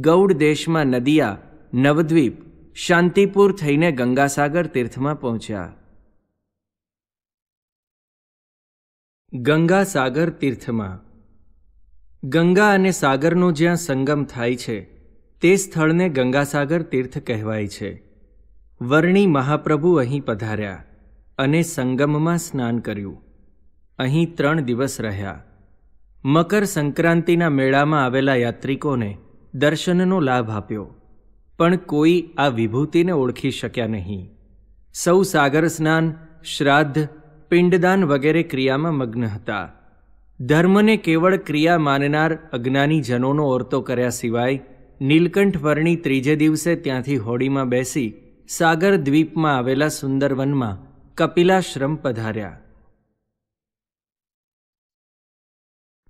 ગૌડ દેશમાં નદિયા નવદ્વીપ શાંતિપુર થઈને ગંગાસાગર તીર્થમાં પહોંચ્યા ગંગાસાગર તીર્થમાં ગંગા અને સાગરનો જ્યાં સંગમ થાય છે તે સ્થળને ગંગાસાગર તીર્થ કહેવાય છે વર્ણી મહાપ્રભુ અહીં પધાર્યા અને સંગમમાં સ્નાન કર્યું અહીં ત્રણ દિવસ રહ્યા મકર સંક્રાંતિના મેળામાં આવેલા યાત્રિકોને દર્શનનો લાભ આપ્યો પણ કોઈ આ વિભૂતિને ઓળખી શક્યા નહીં સૌ સાગર સ્નાન શ્રાદ્ધ પિંડદાન વગેરે ક્રિયામાં મગ્ન હતા ધર્મને કેવળ ક્રિયા માનનાર અજ્ઞાનીજનોનો ઓરતો કર્યા સિવાય નીલકંઠ વર્ણી ત્રીજે દિવસે ત્યાંથી હોડીમાં બેસી સાગર દ્વીપમાં આવેલા સુંદરવનમાં કપિલાશ્રમ પધાર્યા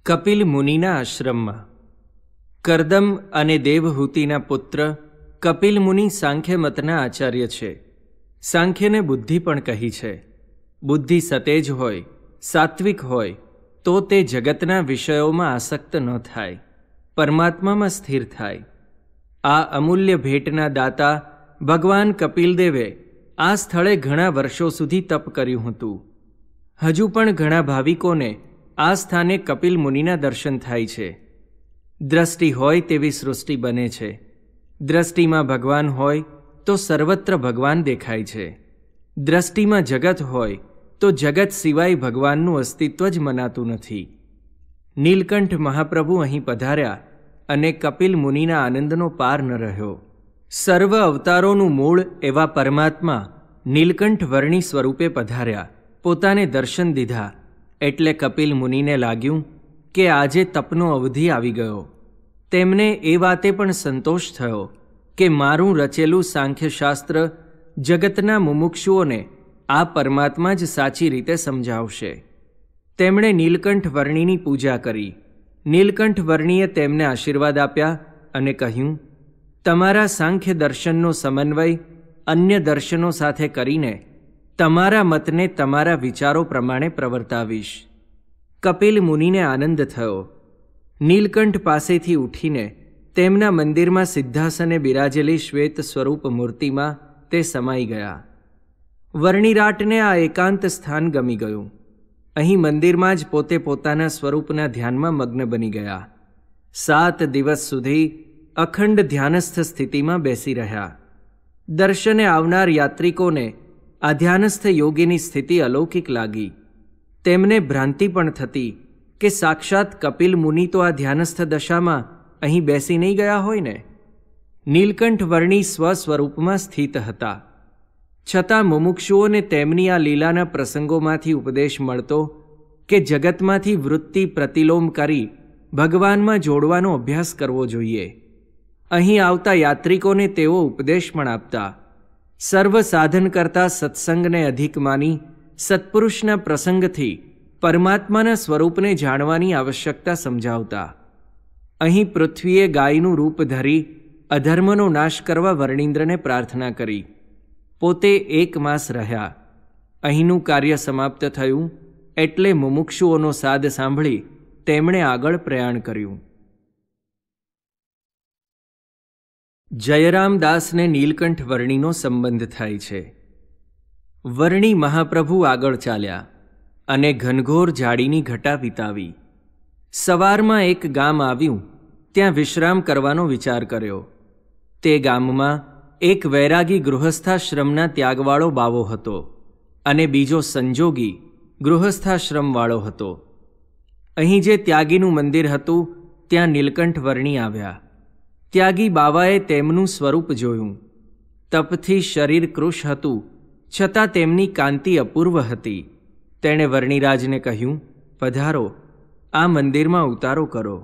કપિલ મુનિના આશ્રમમાં કરદમ અને દેવહૂતિના પુત્ર કપિલ મુનિ મતના આચાર્ય છે સાંખ્યને બુદ્ધિ પણ કહી છે બુદ્ધિ સતેજ હોય સાત્વિક હોય તો તે જગતના વિષયોમાં આસક્ત ન થાય પરમાત્મામાં સ્થિર થાય આ અમૂલ્ય ભેટના દાતા ભગવાન કપિલદેવે આ સ્થળે ઘણા વર્ષો સુધી તપ કર્યું હતું હજુ પણ ઘણા ભાવિકોને આ સ્થાને કપિલ મુનિના દર્શન થાય છે દ્રષ્ટિ હોય તેવી સૃષ્ટિ બને છે દ્રષ્ટિમાં ભગવાન હોય તો સર્વત્ર ભગવાન દેખાય છે દ્રષ્ટિમાં જગત હોય તો જગત સિવાય ભગવાનનું અસ્તિત્વ જ મનાતું નથી નીલકંઠ મહાપ્રભુ અહીં પધાર્યા અને કપિલ મુનિના આનંદનો પાર ન રહ્યો સર્વ અવતારોનું મૂળ એવા પરમાત્મા નીલકંઠ વર્ણી સ્વરૂપે પધાર્યા પોતાને દર્શન દીધા એટલે કપિલ મુનિને લાગ્યું કે આજે તપનો અવધિ આવી ગયો તેમને એ વાતે પણ સંતોષ થયો કે મારું રચેલું સાંખ્યશાસ્ત્ર જગતના મુમુક્ષુઓને આ પરમાત્મા જ સાચી રીતે સમજાવશે તેમણે નીલકંઠ વર્ણિની પૂજા કરી નીલકંઠ વર્ણિએ તેમને આશીર્વાદ આપ્યા અને કહ્યું તમારા સાંખ્ય દર્શનનો સમન્વય અન્ય દર્શનો સાથે કરીને તમારા મતને તમારા વિચારો પ્રમાણે પ્રવર્તાવીશ કપિલ મુનિને આનંદ થયો નીલકંઠ પાસેથી ઉઠીને તેમના મંદિરમાં સિદ્ધાસને બિરાજેલી શ્વેત સ્વરૂપ મૂર્તિમાં તે સમાઈ ગયા વર્ણિરાટને આ એકાંત સ્થાન ગમી ગયું અહીં મંદિરમાં જ પોતે પોતાના સ્વરૂપના ધ્યાનમાં મગ્ન બની ગયા સાત દિવસ સુધી અખંડ ધ્યાનસ્થ સ્થિતિમાં બેસી રહ્યા દર્શને આવનાર યાત્રિકોને આ ધ્યાનસ્થ યોગીની સ્થિતિ અલૌકિક લાગી તેમને ભ્રાંતિ પણ થતી કે સાક્ષાત કપિલ મુનિ તો આ ધ્યાનસ્થ દશામાં અહીં બેસી નહીં ગયા હોય ને નીલકંઠ વર્ણી સ્વસ્વરૂપમાં સ્થિત હતા છતાં મુમુક્ષુઓને તેમની આ લીલાના પ્રસંગોમાંથી ઉપદેશ મળતો કે જગતમાંથી વૃત્તિ પ્રતિલોમ કરી ભગવાનમાં જોડવાનો અભ્યાસ કરવો જોઈએ અહીં આવતા યાત્રિકોને તેઓ ઉપદેશ પણ આપતા સર્વ સાધન કરતા સત્સંગને અધિક માની સત્પુરુષના પ્રસંગથી પરમાત્માના સ્વરૂપને જાણવાની આવશ્યકતા સમજાવતા અહીં પૃથ્વીએ ગાયનું રૂપ ધરી અધર્મનો નાશ કરવા વર્ણિન્દ્રને પ્રાર્થના કરી પોતે એક માસ રહ્યા અહીંનું કાર્ય સમાપ્ત થયું એટલે મુમુક્ષુઓનો સાદ સાંભળી તેમણે આગળ પ્રયાણ કર્યું જયરામદાસને નીલકંઠ વર્ણીનો સંબંધ થાય છે વર્ણિ મહાપ્રભુ આગળ ચાલ્યા અને ઘનઘોર ઝાડીની ઘટા વિતાવી સવારમાં એક ગામ આવ્યું ત્યાં વિશ્રામ કરવાનો વિચાર કર્યો તે ગામમાં એક વૈરાગી ગૃહસ્થાશ્રમના ત્યાગવાળો બાવો હતો અને બીજો સંજોગી ગૃહસ્થાશ્રમવાળો હતો અહીં જે ત્યાગીનું મંદિર હતું ત્યાં નીલકંઠ વર્ણી આવ્યા ત્યાગી બાવાએ તેમનું સ્વરૂપ જોયું તપથી શરીર કૃશ હતું છતાં તેમની કાંતિ અપૂર્વ હતી તેણે વર્ણિરાજને કહ્યું પધારો આ મંદિરમાં ઉતારો કરો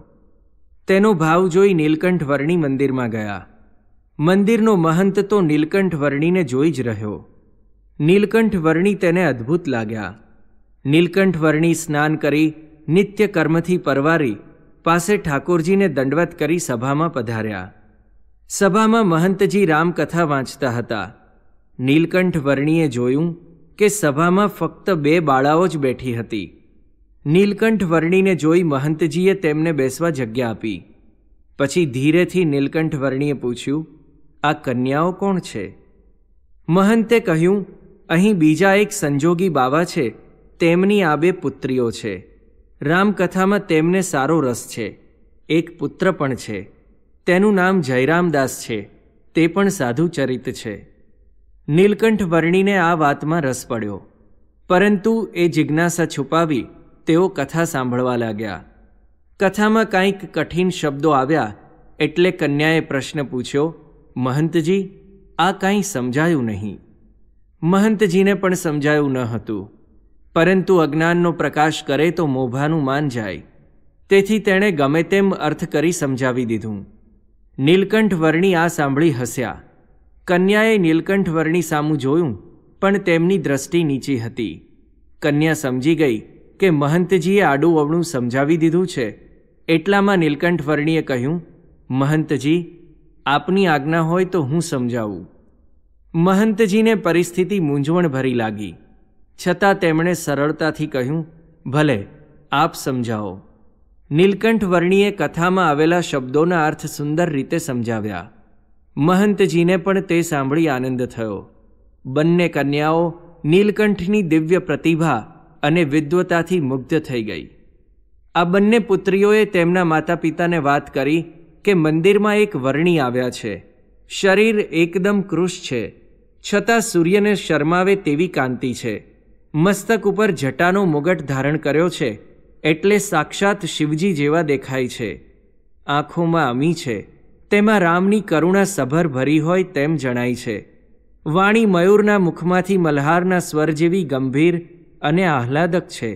તેનો ભાવ જોઈ નીલકંઠ વર્ણી મંદિરમાં ગયા મંદિરનો મહંત તો નીલકંઠ વર્ણીને જોઈ જ રહ્યો નીલકંઠ વર્ણી તેને અદ્ભુત લાગ્યા નીલકંઠ વર્ણી સ્નાન કરી નિત્ય કર્મથી પરવારી પાસે ઠાકોરજીને દંડવત કરી સભામાં પધાર્યા સભામાં મહંતજી રામકથા વાંચતા હતા નીલકંઠ વર્ણીએ જોયું કે સભામાં ફક્ત બે બાળાઓ જ બેઠી હતી નીલકંઠ વર્ણીને જોઈ મહંતજીએ તેમને બેસવા જગ્યા આપી પછી ધીરેથી નીલકંઠ વર્ણીએ પૂછ્યું આ કન્યાઓ કોણ છે મહંતે કહ્યું અહીં બીજા એક સંજોગી બાવા છે તેમની આ બે પુત્રીઓ છે રામકથામાં તેમને સારો રસ છે એક પુત્ર પણ છે તેનું નામ જયરામદાસ છે તે પણ સાધુ ચરિત છે નીલકંઠ વર્ણીને આ વાતમાં રસ પડ્યો પરંતુ એ જિજ્ઞાસા છુપાવી તેઓ કથા સાંભળવા લાગ્યા કથામાં કાંઈક કઠિન શબ્દો આવ્યા એટલે કન્યાએ પ્રશ્ન પૂછ્યો મહંતજી આ કાંઈ સમજાયું નહીં મહંતજીને પણ સમજાયું ન હતું પરંતુ અજ્ઞાનનો પ્રકાશ કરે તો મોભાનું માન જાય તેથી તેણે ગમે તેમ અર્થ કરી સમજાવી દીધું નીલકંઠ વર્ણી આ સાંભળી હસ્યા કન્યાએ નીલકંઠ વર્ણી સામું જોયું પણ તેમની દ્રષ્ટિ નીચી હતી કન્યા સમજી ગઈ કે મહંતજીએ આડું અવણું સમજાવી દીધું છે એટલામાં નીલકંઠ વર્ણીએ કહ્યું મહંતજી આપની આજ્ઞા હોય તો હું સમજાવું મહંતજીને પરિસ્થિતિ મૂંઝવણભરી લાગી છતાં તેમણે સરળતાથી કહ્યું ભલે આપ સમજાવો નીલકંઠ વર્ણીએ કથામાં આવેલા શબ્દોના અર્થ સુંદર રીતે સમજાવ્યા મહંતજીને પણ તે સાંભળી આનંદ થયો બંને કન્યાઓ નીલકંઠની દિવ્ય પ્રતિભા અને વિદ્વતાથી મુગ્ધ થઈ ગઈ આ બંને પુત્રીઓએ તેમના માતા પિતાને વાત કરી કે મંદિરમાં એક વર્ણી આવ્યા છે શરીર એકદમ કૃશ છે છતાં સૂર્યને શરમાવે તેવી કાંતિ છે મસ્તક ઉપર જટાનો મુગટ ધારણ કર્યો છે એટલે સાક્ષાત શિવજી જેવા દેખાય છે આંખોમાં અમી છે તેમાં રામની કરુણા સભર ભરી હોય તેમ જણાય છે વાણી મયુરના મુખમાંથી મલ્હારના સ્વર જેવી ગંભીર અને આહલાદક છે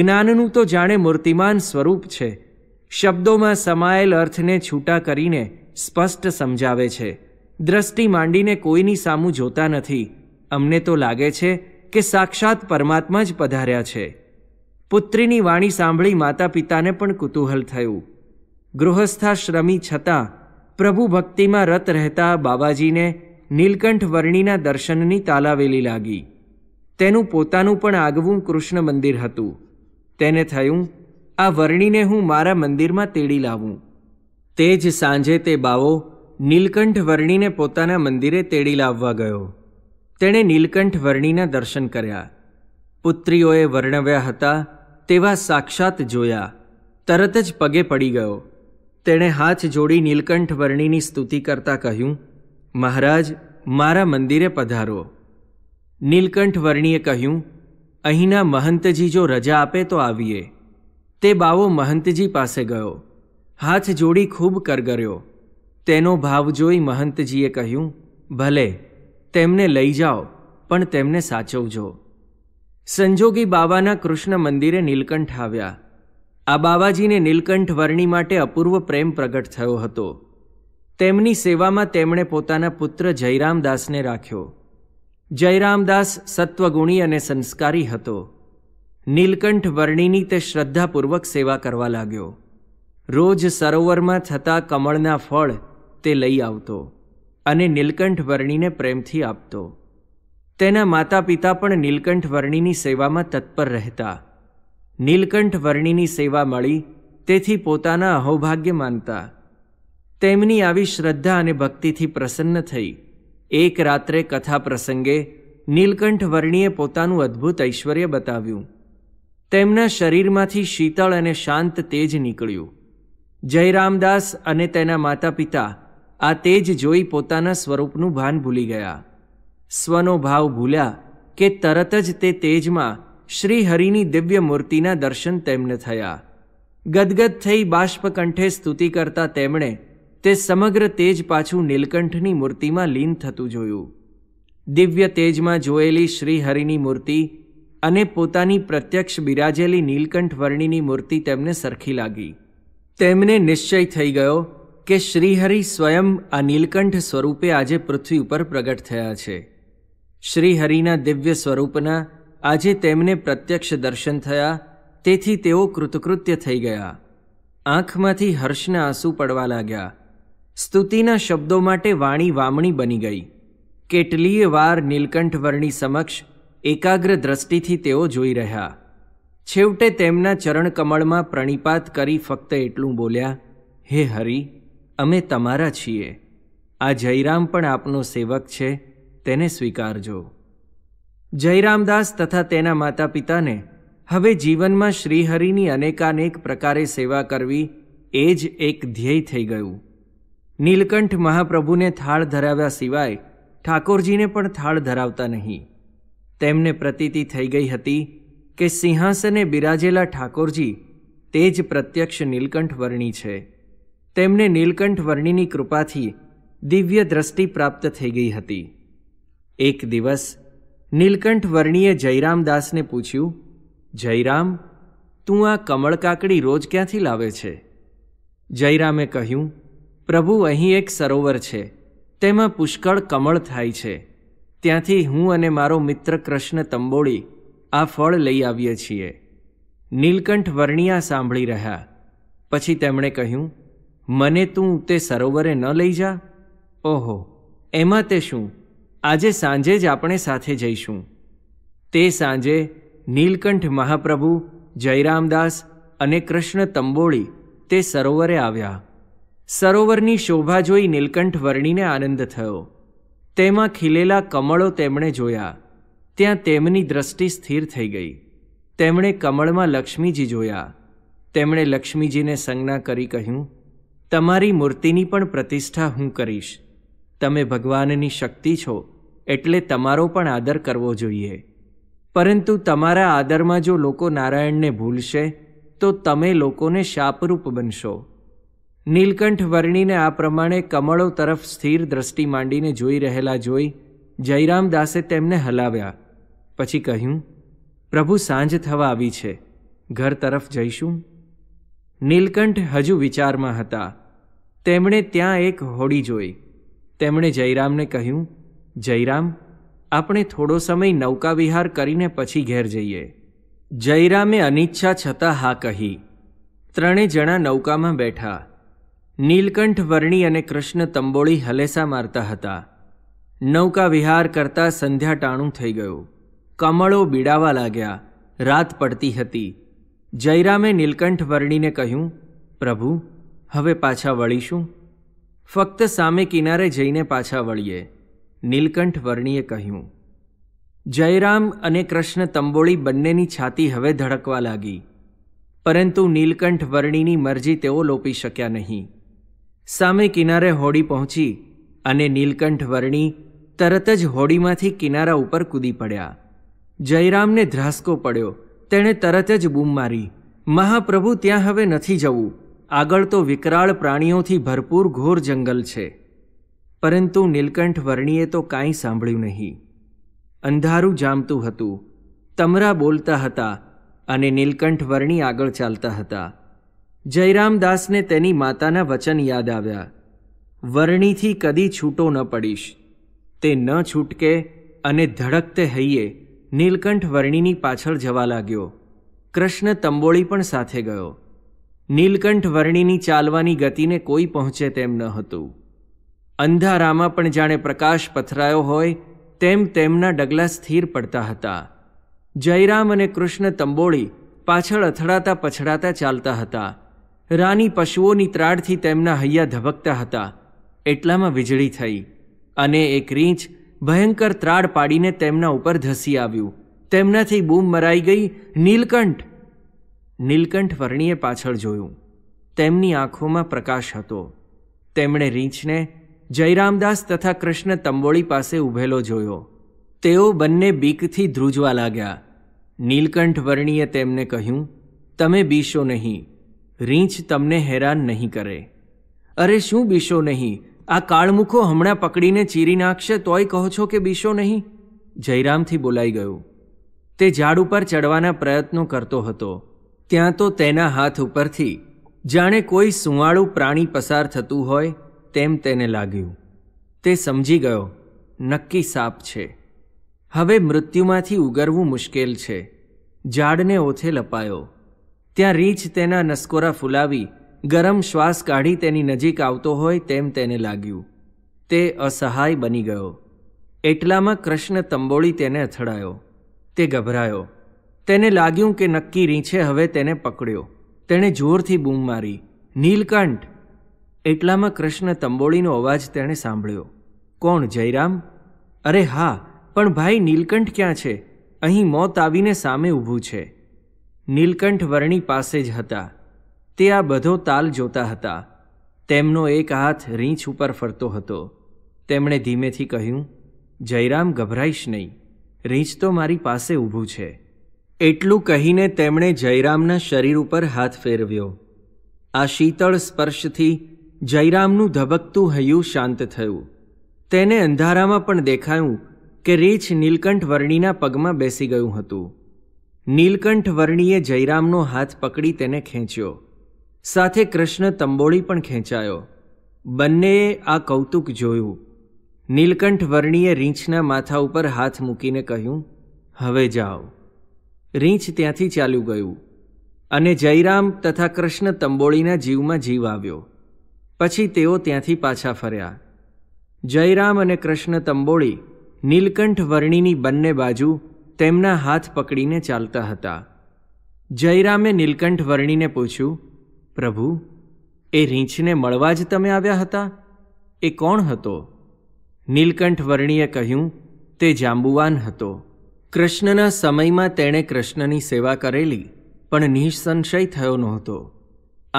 જ્ઞાનનું તો જાણે મૂર્તિમાન સ્વરૂપ છે શબ્દોમાં સમાયેલ અર્થને છૂટા કરીને સ્પષ્ટ સમજાવે છે દ્રષ્ટિ માંડીને કોઈની સામું જોતા નથી અમને તો લાગે છે કે સાક્ષાત પરમાત્મા જ પધાર્યા છે પુત્રીની વાણી સાંભળી માતા પિતાને પણ કુતૂહલ થયું ગૃહસ્થા ગૃહસ્થાશ્રમી છતાં પ્રભુ ભક્તિમાં રત રહેતા બાબાજીને નીલકંઠ વર્ણીના દર્શનની તાલાવેલી લાગી તેનું પોતાનું પણ આગવું કૃષ્ણ મંદિર હતું તેને થયું આ વર્ણીને હું મારા મંદિરમાં તેડી લાવું તે જ સાંજે તે બાવો નીલકંઠ વર્ણીને પોતાના મંદિરે તેડી લાવવા ગયો તેણે નીલકંઠ વર્ણીના દર્શન કર્યા પુત્રીઓએ વર્ણવ્યા હતા તેવા સાક્ષાત જોયા તરત જ પગે પડી ગયો તેણે હાથ જોડી નીલકંઠ વર્ણીની સ્તુતિ કરતા કહ્યું મહારાજ મારા મંદિરે પધારો નીલકંઠ વર્ણીએ કહ્યું અહીંના મહંતજી જો રજા આપે તો આવીએ તે બાવો મહંતજી પાસે ગયો હાથ જોડી ખૂબ કરગર્યો તેનો ભાવ જોઈ મહંતજીએ કહ્યું ભલે તેમને લઈ જાઓ પણ તેમને સાચવજો સંજોગી બાવાના કૃષ્ણ મંદિરે નીલકંઠ આવ્યા આ બાવાજીને નીલકંઠ વર્ણી માટે અપૂર્વ પ્રેમ પ્રગટ થયો હતો તેમની સેવામાં તેમણે પોતાના પુત્ર જયરામદાસને રાખ્યો જયરામદાસ સત્વગુણી અને સંસ્કારી હતો નીલકંઠ વર્ણિની તે શ્રદ્ધાપૂર્વક સેવા કરવા લાગ્યો રોજ સરોવરમાં થતા કમળના ફળ તે લઈ આવતો અને નીલકંઠ વર્ણિને પ્રેમથી આપતો તેના માતા પિતા પણ નીલકંઠ વર્ણિની સેવામાં તત્પર રહેતા નીલકંઠ વર્ણિની સેવા મળી તેથી પોતાના અહોભાગ્ય માનતા તેમની આવી શ્રદ્ધા અને ભક્તિથી પ્રસન્ન થઈ એક રાત્રે કથા પ્રસંગે નીલકંઠ વર્ણિએ પોતાનું અદ્ભુત ઐશ્વર્ય બતાવ્યું તેમના શરીરમાંથી શીતળ અને શાંત તેજ નીકળ્યું જયરામદાસ અને તેના માતા પિતા આ તેજ જોઈ પોતાના સ્વરૂપનું ભાન ભૂલી ગયા સ્વનો ભાવ ભૂલ્યા કે તરત જ તે તેજમાં શ્રીહરિની દિવ્ય મૂર્તિના દર્શન તેમને થયા ગદગદ થઈ બાષ્પકંઠે સ્તુતિ કરતા તેમણે તે સમગ્ર તેજ પાછું નીલકંઠની મૂર્તિમાં લીન થતું જોયું દિવ્ય તેજમાં જોયેલી શ્રીહરિની મૂર્તિ અને પોતાની પ્રત્યક્ષ બિરાજેલી નીલકંઠ વર્ણિની મૂર્તિ તેમને સરખી લાગી તેમને નિશ્ચય થઈ ગયો કે શ્રીહરિ સ્વયં આ નીલકંઠ સ્વરૂપે આજે પૃથ્વી ઉપર પ્રગટ થયા છે શ્રીહરિના દિવ્ય સ્વરૂપના આજે તેમને પ્રત્યક્ષ દર્શન થયા તેથી તેઓ કૃતકૃત્ય થઈ ગયા આંખમાંથી હર્ષના આંસુ પડવા લાગ્યા સ્તુતિના શબ્દો માટે વાણી વામણી બની ગઈ કેટલીય વાર નીલકંઠ વર્ણી સમક્ષ એકાગ્ર દ્રષ્ટિથી તેઓ જોઈ રહ્યા છેવટે તેમના ચરણકમળમાં પ્રણિપાત કરી ફક્ત એટલું બોલ્યા હે હરિ અમે તમારા છીએ આ જયરામ પણ આપનો સેવક છે તેને સ્વીકારજો જયરામદાસ તથા તેના માતા પિતાને હવે જીવનમાં શ્રીહરિની અનેકાનેક પ્રકારે સેવા કરવી એ જ એક ધ્યેય થઈ ગયું નીલકંઠ મહાપ્રભુને થાળ ધરાવ્યા સિવાય ઠાકોરજીને પણ થાળ ધરાવતા નહીં તેમને પ્રતીતિ થઈ ગઈ હતી કે સિંહાસને બિરાજેલા ઠાકોરજી તે જ પ્રત્યક્ષ નીલકંઠ વર્ણી છે તેમને નીલકંઠ વર્ણિની કૃપાથી દિવ્ય દ્રષ્ટિ પ્રાપ્ત થઈ ગઈ હતી એક દિવસ નીલકંઠ વર્ણીએ જયરામદાસને પૂછ્યું જયરામ તું આ કમળકાકડી રોજ ક્યાંથી લાવે છે જયરામે કહ્યું પ્રભુ અહીં એક સરોવર છે તેમાં પુષ્કળ કમળ થાય છે ત્યાંથી હું અને મારો મિત્ર કૃષ્ણ તંબોળી આ ફળ લઈ આવીએ છીએ નીલકંઠ વર્ણિયા સાંભળી રહ્યા પછી તેમણે કહ્યું મને તું તે સરોવરે ન લઈ જા ઓહો એમાં તે શું આજે સાંજે જ આપણે સાથે જઈશું તે સાંજે નીલકંઠ મહાપ્રભુ જયરામદાસ અને કૃષ્ણ તંબોળી તે સરોવરે આવ્યા સરોવરની શોભા જોઈ નીલકંઠ વર્ણીને આનંદ થયો તેમાં ખીલેલા કમળો તેમણે જોયા ત્યાં તેમની દ્રષ્ટિ સ્થિર થઈ ગઈ તેમણે કમળમાં લક્ષ્મીજી જોયા તેમણે લક્ષ્મીજીને સંજ્ઞા કરી કહ્યું તમારી મૂર્તિની પણ પ્રતિષ્ઠા હું કરીશ તમે ભગવાનની શક્તિ છો એટલે તમારો પણ આદર કરવો જોઈએ પરંતુ તમારા આદરમાં જો લોકો નારાયણને ભૂલશે તો તમે લોકોને શાપરૂપ બનશો નીલકંઠ વર્ણીને આ પ્રમાણે કમળો તરફ સ્થિર દ્રષ્ટિ માંડીને જોઈ રહેલા જોઈ જયરામ દાસે તેમને હલાવ્યા પછી કહ્યું પ્રભુ સાંજ થવા આવી છે ઘર તરફ જઈશું નીલકંઠ હજુ વિચારમાં હતા તેમણે ત્યાં એક હોડી જોઈ તેમણે જયરામને કહ્યું જયરામ આપણે થોડો સમય નૌકા વિહાર કરીને પછી ઘેર જઈએ જયરામે અનિચ્છા છતાં હા કહી ત્રણે જણા નૌકામાં બેઠા નીલકંઠ વર્ણી અને કૃષ્ણ તંબોળી હલેસા મારતા હતા નૌકા વિહાર કરતા સંધ્યા ટાણું થઈ ગયું કમળો બીડાવા લાગ્યા રાત પડતી હતી જયરામે નીલકંઠ વર્ણીને કહ્યું પ્રભુ હવે પાછા વળીશું ફક્ત સામે કિનારે જઈને પાછા વળીએ નીલકંઠ વર્ણીએ કહ્યું જયરામ અને કૃષ્ણ તંબોળી બંનેની છાતી હવે ધડકવા લાગી પરંતુ નીલકંઠ વર્ણીની મરજી તેઓ લોપી શક્યા નહીં સામે કિનારે હોડી પહોંચી અને નીલકંઠ વર્ણી તરત જ હોડીમાંથી કિનારા ઉપર કૂદી પડ્યા જયરામને ધ્રાસકો પડ્યો તેણે તરત જ બૂમ મારી મહાપ્રભુ ત્યાં હવે નથી જવું આગળ તો વિકરાળ પ્રાણીઓથી ભરપૂર ઘોર જંગલ છે પરંતુ નીલકંઠ વર્ણીએ તો કાંઈ સાંભળ્યું નહીં અંધારું જામતું હતું તમરા બોલતા હતા અને નીલકંઠ વર્ણી આગળ ચાલતા હતા જયરામદાસને તેની માતાના વચન યાદ આવ્યા વરણીથી કદી છૂટો ન પડીશ તે ન છૂટકે અને ધડકતે હૈયે નીલકંઠ વર્ણીની પાછળ જવા લાગ્યો કૃષ્ણ તંબોળી પણ સાથે ગયો નીલકંઠ વર્ણીની ચાલવાની ગતિને કોઈ પહોંચે તેમ ન હતું અંધારામાં પણ જાણે પ્રકાશ પથરાયો હોય તેમ તેમના ડગલા સ્થિર પડતા હતા જયરામ અને કૃષ્ણ તંબોળી પાછળ અથડાતા પછડાતા ચાલતા હતા રાની પશુઓની ત્રાડથી તેમના હૈયા ધબકતા હતા એટલામાં વીજળી થઈ અને એક રીંછ ભયંકર ત્રાડ પાડીને તેમના ઉપર ધસી આવ્યું તેમનાથી બૂમ મરાઈ ગઈ નીલકંઠ નીલકંઠ વર્ણીએ પાછળ જોયું તેમની આંખોમાં પ્રકાશ હતો તેમણે રીંછને જયરામદાસ તથા કૃષ્ણ તંબોળી પાસે ઊભેલો જોયો તેઓ બંને બીકથી ધ્રુજવા લાગ્યા નીલકંઠ વર્ણીએ તેમને કહ્યું તમે બીશો નહીં રીંછ તમને હેરાન નહીં કરે અરે શું બીશો નહીં આ કાળમુખો હમણાં પકડીને ચીરી નાખશે તોય કહો છો કે બીશો નહીં જયરામથી બોલાઈ ગયું તે ઝાડ ઉપર ચડવાના પ્રયત્નો કરતો હતો ત્યાં તો તેના હાથ ઉપરથી જાણે કોઈ સુંવાળું પ્રાણી પસાર થતું હોય તેમ તેને લાગ્યું તે સમજી ગયો નક્કી સાપ છે હવે મૃત્યુમાંથી ઉગરવું મુશ્કેલ છે ઝાડને ઓથે લપાયો ત્યાં રીંછ તેના નસકોરા ફુલાવી ગરમ શ્વાસ કાઢી તેની નજીક આવતો હોય તેમ તેને લાગ્યું તે અસહાય બની ગયો એટલામાં કૃષ્ણ તંબોળી તેને અથડાયો તે ગભરાયો તેને લાગ્યું કે નક્કી રીંછે હવે તેને પકડ્યો તેણે જોરથી બૂમ મારી નીલકંઠ એટલામાં કૃષ્ણ તંબોળીનો અવાજ તેણે સાંભળ્યો કોણ જયરામ અરે હા પણ ભાઈ નીલકંઠ ક્યાં છે અહીં મોત આવીને સામે ઊભું છે નીલકંઠ વર્ણી પાસે જ હતા તે આ બધો તાલ જોતા હતા તેમનો એક હાથ રીંછ ઉપર ફરતો હતો તેમણે ધીમેથી કહ્યું જયરામ ગભરાઈશ નહીં રીંછ તો મારી પાસે ઊભું છે એટલું કહીને તેમણે જયરામના શરીર ઉપર હાથ ફેરવ્યો આ શીતળ સ્પર્શથી જયરામનું ધબકતું હૈયું શાંત થયું તેને અંધારામાં પણ દેખાયું કે રીંછ નીલકંઠ વર્ણીના પગમાં બેસી ગયું હતું નીલકંઠ વર્ણીએ જયરામનો હાથ પકડી તેને ખેંચ્યો સાથે કૃષ્ણ તંબોળી પણ ખેંચાયો બંનેએ આ કૌતુક જોયું નીલકંઠ વર્ણીએ રીંછના માથા ઉપર હાથ મૂકીને કહ્યું હવે જાઓ રીંછ ત્યાંથી ચાલ્યું ગયું અને જયરામ તથા કૃષ્ણ તંબોળીના જીવમાં જીવ આવ્યો પછી તેઓ ત્યાંથી પાછા ફર્યા જયરામ અને કૃષ્ણ તંબોળી નીલકંઠ વર્ણીની બંને બાજુ તેમના હાથ પકડીને ચાલતા હતા જયરામે નીલકંઠ વર્ણીને પૂછ્યું પ્રભુ એ રીંછને મળવા જ તમે આવ્યા હતા એ કોણ હતો નીલકંઠ વર્ણીએ કહ્યું તે જાંબુવાન હતો કૃષ્ણના સમયમાં તેણે કૃષ્ણની સેવા કરેલી પણ નિઃસંશય થયો નહોતો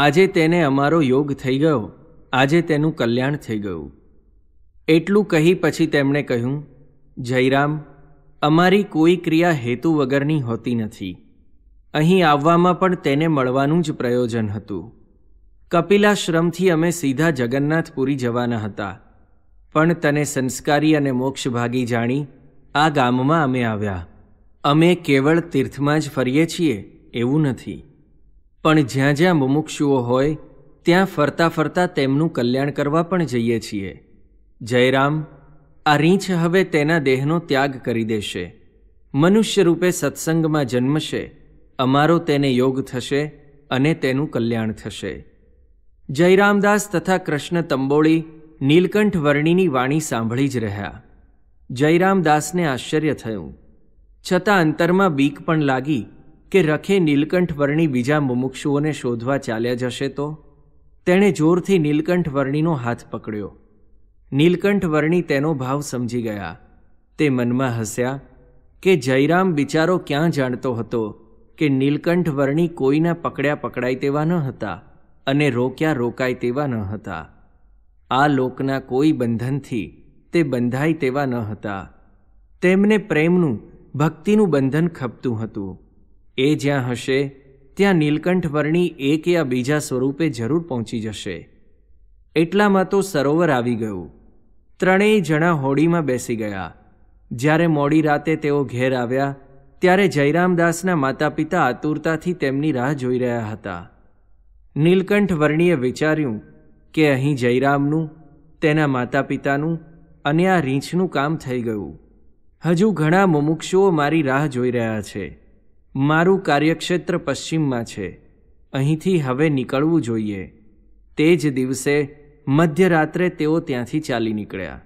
આજે તેને અમારો યોગ થઈ ગયો આજે તેનું કલ્યાણ થઈ ગયું એટલું કહી પછી તેમણે કહ્યું જયરામ અમારી કોઈ ક્રિયા હેતુ વગરની હોતી નથી અહીં આવવામાં પણ તેને મળવાનું જ પ્રયોજન હતું કપિલાશ્રમથી અમે સીધા જગન્નાથપુરી જવાના હતા પણ તને સંસ્કારી અને મોક્ષભાગી જાણી આ ગામમાં અમે આવ્યા અમે કેવળ તીર્થમાં જ ફરીએ છીએ એવું નથી પણ જ્યાં જ્યાં મુમુક્ષુઓ હોય ત્યાં ફરતા ફરતા તેમનું કલ્યાણ કરવા પણ જઈએ છીએ જયરામ આ રીંછ હવે તેના દેહનો ત્યાગ કરી દેશે મનુષ્ય રૂપે સત્સંગમાં જન્મશે અમારો તેને યોગ થશે અને તેનું કલ્યાણ થશે જયરામદાસ તથા કૃષ્ણ તંબોળી નીલકંઠ વર્ણિની વાણી સાંભળી જ રહ્યા જયરામદાસને આશ્ચર્ય થયું છતાં અંતરમાં બીક પણ લાગી કે રખે નીલકંઠ વર્ણી બીજા મુમુક્ષુઓને શોધવા ચાલ્યા જશે તો તેણે જોરથી નીલકંઠ વર્ણીનો હાથ પકડ્યો નીલકંઠ વર્ણી તેનો ભાવ સમજી ગયા તે મનમાં હસ્યા કે જયરામ બિચારો ક્યાં જાણતો હતો કે નીલકંઠ વર્ણી કોઈના પકડ્યા પકડાય તેવા ન હતા અને રોક્યા રોકાય તેવા ન હતા આ લોકના કોઈ બંધનથી તે બંધાય તેવા ન હતા તેમને પ્રેમનું ભક્તિનું બંધન ખપતું હતું એ જ્યાં હશે ત્યાં નીલકંઠ વર્ણી એક યા બીજા સ્વરૂપે જરૂર પહોંચી જશે એટલામાં તો સરોવર આવી ગયું ત્રણેય જણા હોડીમાં બેસી ગયા જ્યારે મોડી રાતે તેઓ ઘેર આવ્યા ત્યારે જયરામદાસના માતા પિતા આતુરતાથી તેમની રાહ જોઈ રહ્યા હતા નીલકંઠ વર્ણીએ વિચાર્યું કે અહીં જયરામનું તેના માતા પિતાનું અને આ રીંછનું કામ થઈ ગયું હજુ ઘણા મુમુક્ષુઓ મારી રાહ જોઈ રહ્યા છે મારું કાર્યક્ષેત્ર પશ્ચિમમાં છે અહીંથી હવે નીકળવું જોઈએ તે જ દિવસે મધ્યરાત્રે તેઓ ત્યાંથી ચાલી નીકળ્યા